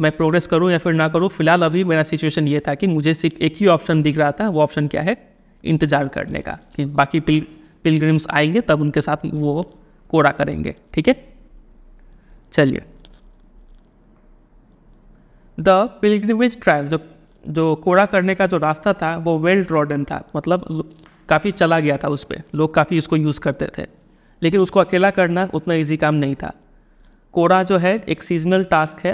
मैं प्रोग्रेस करूँ या फिर ना करूँ फिलहाल अभी मेरा सिचुएशन ये था कि मुझे सिर्फ एक ही ऑप्शन दिख रहा था वो ऑप्शन क्या है इंतज़ार करने का कि बाकी पिल पिलग्रिम्स आएंगे तब उनके साथ वो कोड़ा करेंगे ठीक है चलिए द पिलग्रिमेज ट्रायल जो जो कोड़ा करने का जो रास्ता था वो वेल रॉडन था मतलब काफ़ी चला गया था उस पर लोग काफ़ी इसको यूज़ करते थे लेकिन उसको अकेला करना उतना इजी काम नहीं था कोड़ा जो है एक सीजनल टास्क है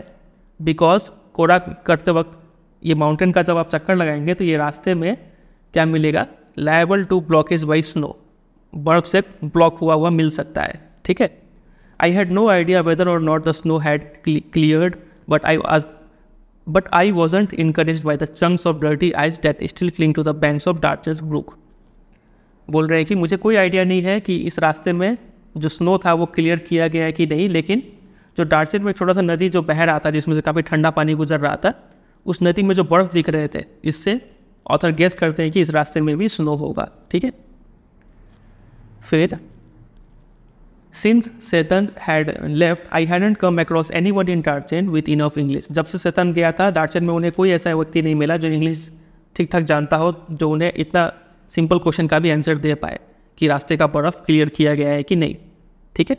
बिकॉज कोड़ा करते वक्त ये माउंटेन का जब आप चक्कर लगाएंगे तो ये रास्ते में क्या मिलेगा liable to blockage by snow बर्फ से ब्लॉक हुआ हुआ मिल सकता है ठीक है I had no idea whether or not the snow had cleared but I but I wasn't encourage by the chunks of dirty ice that still cling to the banks of Darchen's brook बोल रहे हैं कि मुझे कोई idea नहीं है कि इस रास्ते में जो स्नो था वो क्लियर किया गया है कि नहीं लेकिन जो डार्सिन में एक छोटा सा नदी जो बह रहा था जिसमें से काफ़ी ठंडा पानी गुजर रहा था उस नदी में जो बर्फ़ दिख रहे थे इससे ऑथर गेस करते हैं कि इस रास्ते में भी स्नो होगा ठीक है फिर since Setan had left I hadn't come across anyone in Darchen with of English जब से सेतन गया था डार्चेन में उन्हें कोई ऐसा व्यक्ति नहीं मिला जो इंग्लिश ठीक ठाक जानता हो जो उन्हें इतना सिंपल क्वेश्चन का भी आंसर दे पाए कि रास्ते का बर्फ क्लियर किया गया है कि नहीं ठीक है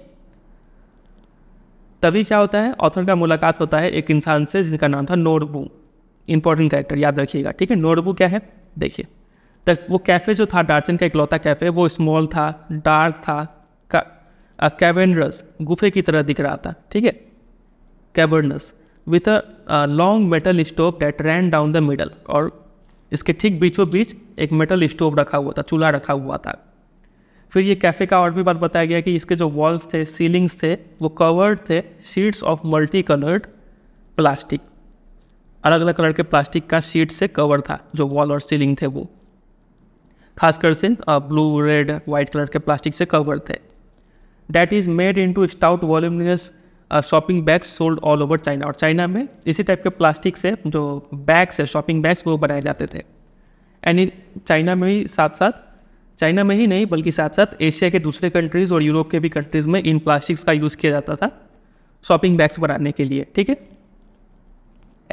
तभी क्या होता है ऑथर का मुलाकात होता है एक इंसान से जिनका नाम था नोरबू इंपॉर्टेंट कैरेक्टर याद रखिएगा ठीक है नोरबू क्या है देखिए तक वो कैफ़े जो था डार्चन का इकलौता कैफ़े वो स्मॉल था डार्क था कैवेंड्रस गुफे की तरह दिख रहा था ठीक है caverns with a long metal stove that ran down the middle और इसके ठीक बीचों बीच एक मेटल स्टोव रखा हुआ था चूल्हा रखा हुआ था फिर ये कैफ़े का और भी बात बताया गया कि इसके जो वॉल्स थे सीलिंग्स थे वो कवर्ड थे sheets of multi coloured plastic अलग अलग कलर के प्लास्टिक का शीट से कवर था जो वॉल और सीलिंग थे वो खासकर से ब्लू रेड वाइट कलर के प्लास्टिक से कवर थे that is made into stout voluminous shopping bags sold all over China और चाइना में इसी टाइप के प्लास्टिक से जो बैग्स है शॉपिंग बैग्स वो बनाए जाते थे एंड चाइना में ही साथ साथ चाइना में ही नहीं बल्कि साथ साथ एशिया के दूसरे कंट्रीज़ और यूरोप के भी कंट्रीज़ में इन प्लास्टिक्स का यूज़ किया जाता था शॉपिंग बैग्स बनाने के लिए ठीक है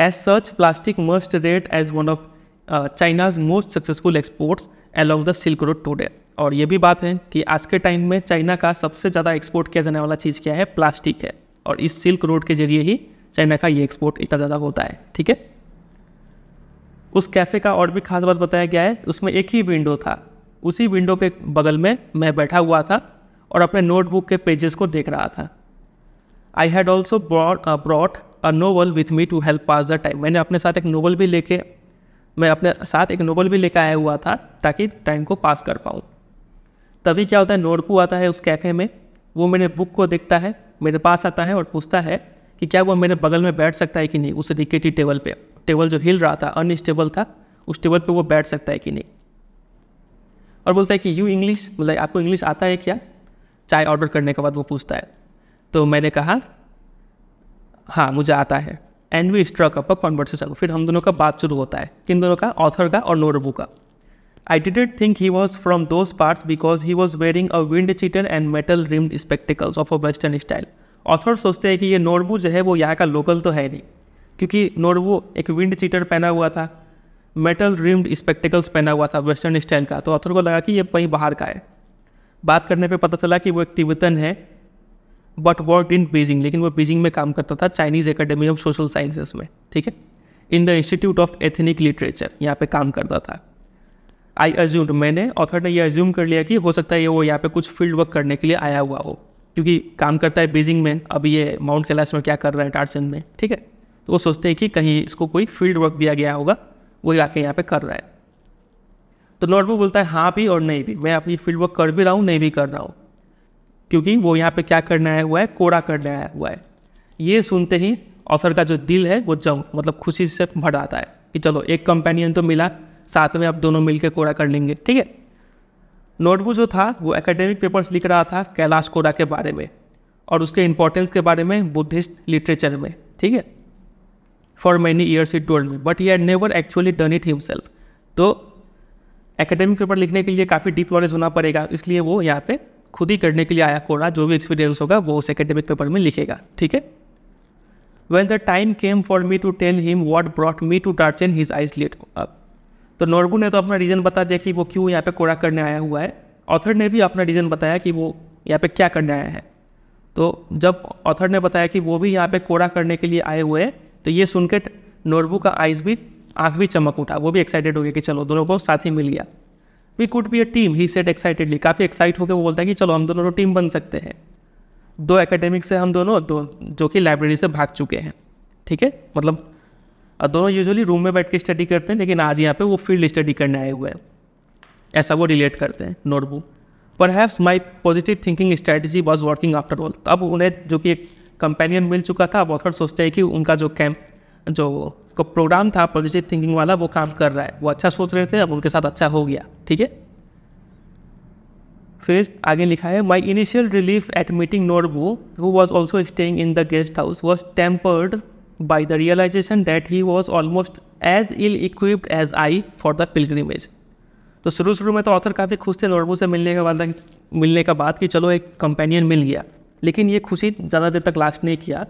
as such plastic must rate as one of China's most successful exports along the silk Road today और ये भी बात है कि आज के टाइम में चाइना का सबसे ज़्यादा एक्सपोर्ट किया जाने वाला चीज़ क्या है प्लास्टिक है और इस सिल्क रोड के जरिए ही चाइना का ये एक्सपोर्ट इतना ज़्यादा होता है ठीक है उस कैफ़े का और भी खास बात बताया गया है उसमें एक ही विंडो था उसी विंडो के बगल में मैं बैठा हुआ था और अपने नोटबुक के पेजेस को देख रहा था I had also brought a novel with me to help pass the time मैंने अपने साथ एक नोवल भी लेके मैं अपने साथ एक नोवल भी लेकर आया हुआ था ताकि टाइम को पास कर पाऊँ तभी क्या होता है नोटबुक आता है उस कैफ़े में वो मेरे बुक को देखता है मेरे पास आता है और पूछता है कि क्या वो मेरे बगल में बैठ सकता है कि नहीं उस रिकेटी टेबल पे टेबल जो हिल रहा था अनस्टेबल था उस टेबल पे वो बैठ सकता है कि नहीं और बोलता है कि यू इंग्लिश बोलता है आपको इंग्लिश आता है क्या चाय ऑर्डर करने के बाद वो पूछता है तो मैंने कहा हाँ मुझे आता है and we struck up a conversation फिर हम दोनों का बात शुरू होता है किन दोनों का ऑथर का और नोटबू का I didn't think he was from those parts because he was wearing a windcheater and metal rimmed spectacles of a western style author सोचते हैं कि ये नोटबू जो है वो यहाँ का लोकल तो है नहीं क्योंकि नोटबू एक विंड चीटर पहना हुआ था मेटल रिम्ड स्पेक्टिकल्स पहना हुआ था वेस्टर्न स्टाइल का तो ऑथर को लगा कि ये कहीं बाहर का है बात करने पे पता चला कि वो एक तिब्बतन है बट वर्क इन बीजिंग लेकिन वो बीजिंग में काम करता था Chinese Academy of Social Sciences में ठीक है in the Institute of Ethnic Literature यहाँ पे काम करता था आई अज्यूम मैंने ऑथर ने यह एज्यूम कर लिया कि हो सकता है ये वो यहाँ पे कुछ फील्ड वर्क करने के लिए आया हुआ हो क्योंकि काम करता है बीजिंग में अब ये माउंट कैलाश में क्या कर रहा है टारसन में ठीक है तो वो सोचते हैं कि कहीं इसको कोई फील्ड वर्क दिया गया होगा वो जाके यहाँ पे कर रहा है तो नोटबुक बोलता है हाँ भी और नहीं भी मैं अपनी फील्ड वर्क कर भी रहा हूँ नहीं भी कर रहा हूँ क्योंकि वो यहाँ पे क्या करने आया हुआ है कोड़ा करने आया हुआ है ये सुनते ही ऑफर का जो दिल है वो जम मतलब खुशी से भर आता है कि चलो एक कंपेनियन तो मिला साथ में आप दोनों मिलकर कोड़ा कर लेंगे ठीक है नोटबुक जो था वो एकेडमिक पेपर्स लिख रहा था कैलाश कोड़ा के बारे में और उसके इम्पोर्टेंस के बारे में बुद्धिस्ट लिटरेचर में ठीक है for years it he me but but he never actually done it himself तो एकेडमिक पेपर लिखने के लिए काफ़ी डीप नॉलेज होना पड़ेगा इसलिए वो यहाँ पे खुद ही करने के लिए आया कोरा जो भी एक्सपीरियंस होगा वो उस एकेडमिक पेपर में लिखेगा ठीक है when the time came for me to tell him what brought me to Tarchen his eyes lit up तो नॉर्गू ने तो अपना रीज़न बता दिया कि वो क्यों यहाँ पे कोड़ा करने आया हुआ है ऑथर ने भी अपना रीज़न बताया कि वो यहाँ पे क्या करने आया है तो जब ऑथर ने बताया कि वो भी यहाँ पे कोड़ा करने के लिए आए हुए हैं तो ये सुनकर नोरबू का आइज भी आँख भी चमक उठा वो भी एक्साइटेड हो गया कि चलो दोनों को साथ ही मिल गया we could be a team he said excitedly काफ़ी एक्साइट होकर वो बोलता है कि चलो हम दोनों तो टीम बन सकते हैं दो एकेडमिक से हम दोनों दो जो कि लाइब्रेरी से भाग चुके हैं ठीक है मतलब दोनों यूजुअली रूम में बैठ के स्टडी करते हैं लेकिन आज यहाँ पे वो फील्ड स्टडी करने आए हुए हैं ऐसा वो रिलेट करते हैं Norbu perhaps my positive thinking strategy was working after all अब उन्हें जो कि एक कंपेनियन मिल चुका था अब ऑथर सोचते हैं कि उनका जो कैंप जो प्रोग्राम था पॉजिटिव थिंकिंग वाला वो काम कर रहा है वो अच्छा सोच रहे थे अब उनके साथ अच्छा हो गया ठीक है फिर आगे लिखा है my initial relief at meeting Norbu who was also staying in the guest house was tempered by the realisation that he was almost as ill equipped as I for the pilgrimage. तो शुरू शुरू में तो author काफ़ी खुश थे नोटबू से मिलने के बाद मिलने का बात कि चलो एक कंपेनियन मिल गया लेकिन ये खुशी ज़्यादा देर तक लास्ट नहीं किया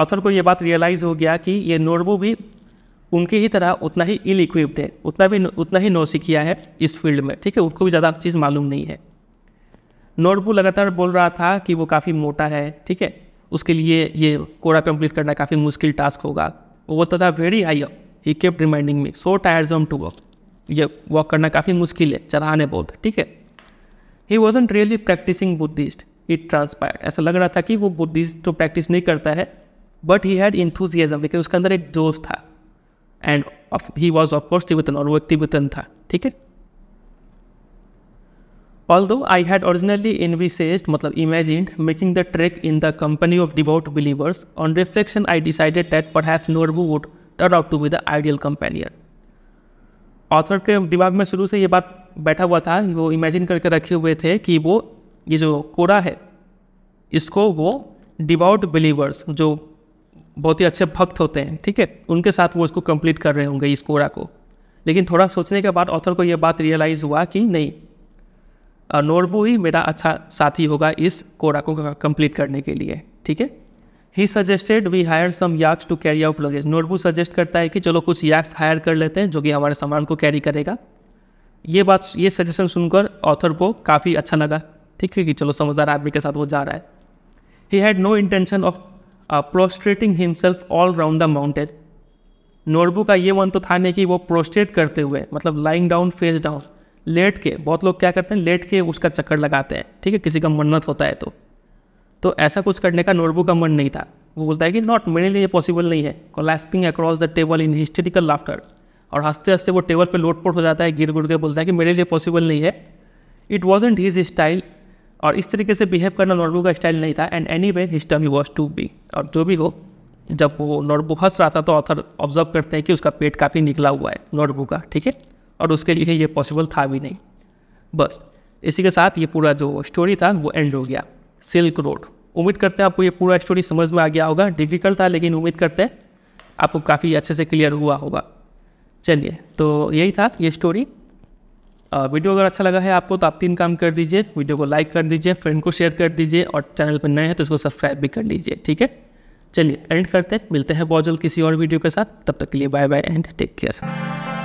ऑथर को ये बात रियलाइज़ हो गया कि ये नोरबो भी उनके ही तरह उतना ही इल इक्विप्ड है उतना भी उतना ही नौसिकिया है इस फील्ड में ठीक है उसको भी ज़्यादा चीज़ मालूम नहीं है नोटबू लगातार बोल रहा था कि वो काफ़ी मोटा है ठीक है उसके लिए ये कोरा कंप्लीट करना काफ़ी मुश्किल टास्क होगा वो तथा very high up he kept reminding me so tiresome to work ये वॉक करना काफ़ी मुश्किल है चढ़ाने बहुत ठीक है he wasn't really practising Buddhist it transpired ऐसा लग रहा था कि वो बुद्धिस्ट तो प्रैक्टिस नहीं करता है बट ही हैड इंथ्यूजियाजम लेकिन उसके अंदर एक जोश था and he was of course Tibetan और वो एक तिब्बतन था ठीक है ऑल दो आई हैड ओरिजिनली इन्विसेज मतलब imagined making the trek in the company of devout believers on reflection I decided that perhaps वो would turn out to be the ideal companion author के दिमाग में शुरू से ये बात बैठा हुआ था वो इमेजिन करके रखे हुए थे कि वो ये जो कोरा है इसको वो डिवाउट बिलीवर्स जो बहुत ही अच्छे भक्त होते हैं ठीक है उनके साथ वो इसको कंप्लीट कर रहे होंगे इस कोरा को लेकिन थोड़ा सोचने के बाद ऑथर को ये बात रियलाइज़ हुआ कि नहीं नोरबू ही मेरा अच्छा साथी होगा इस कोरा को कंप्लीट करने के लिए ठीक है he suggested we hire some yaks to carry out luggage Norbu suggest करता है कि चलो कुछ याक्स हायर कर लेते हैं जो कि हमारे सामान को कैरी करेगा ये बात ये सजेशन सुनकर ऑथर को काफ़ी अच्छा लगा ठीक है कि चलो समझदार आदमी के साथ वो जा रहा है he had no intention of prostrating himself all round the mountain Norbu का ये मन तो था नहीं कि वो प्रोस्ट्रेट करते हुए मतलब लाइंग डाउन फेस डाउन लेट के बहुत लोग क्या करते हैं लेट के उसका चक्कर लगाते हैं ठीक है किसी का मन्नत होता है तो तो ऐसा कुछ करने का नोरबू का मन नहीं था वो बोलता है कि नॉट मेरे लिए पॉसिबल नहीं है collapsing across the table in hysterical laughter और हंसते हंसते वो टेबल पर लोटपोट हो जाता है गिर गुड़ के बोलता है कि मेरे लिए पॉसिबल नहीं है इट वॉजेंट हिज स्टाइल और इस तरीके से बिहेव करना नोटबुक का स्टाइल नहीं था एंड एनी वे हिस्टम ही वॉज टू बी और जो भी हो जब वो नोटबुक हंस रहा था तो ऑथर ऑब्जर्व करते हैं कि उसका पेट काफ़ी निकला हुआ है नोटबुक का ठीक है और उसके लिए ये पॉसिबल था भी नहीं बस इसी के साथ ये पूरा जो स्टोरी था वो एंड हो गया सिल्क रोड उम्मीद करते हैं आपको ये पूरा स्टोरी समझ में आ गया होगा डिफ़िकल्ट था लेकिन उम्मीद करते हैं आपको काफ़ी अच्छे से क्लियर हुआ होगा चलिए तो यही था ये स्टोरी वीडियो अगर अच्छा लगा है आपको तो आप तीन काम कर दीजिए वीडियो को लाइक कर दीजिए फ्रेंड को शेयर कर दीजिए और चैनल पर नए हैं तो इसको सब्सक्राइब भी कर लीजिए ठीक है चलिए एंड करते हैं मिलते हैं बहुत जल्द किसी और वीडियो के साथ तब तक के लिए bye bye and take care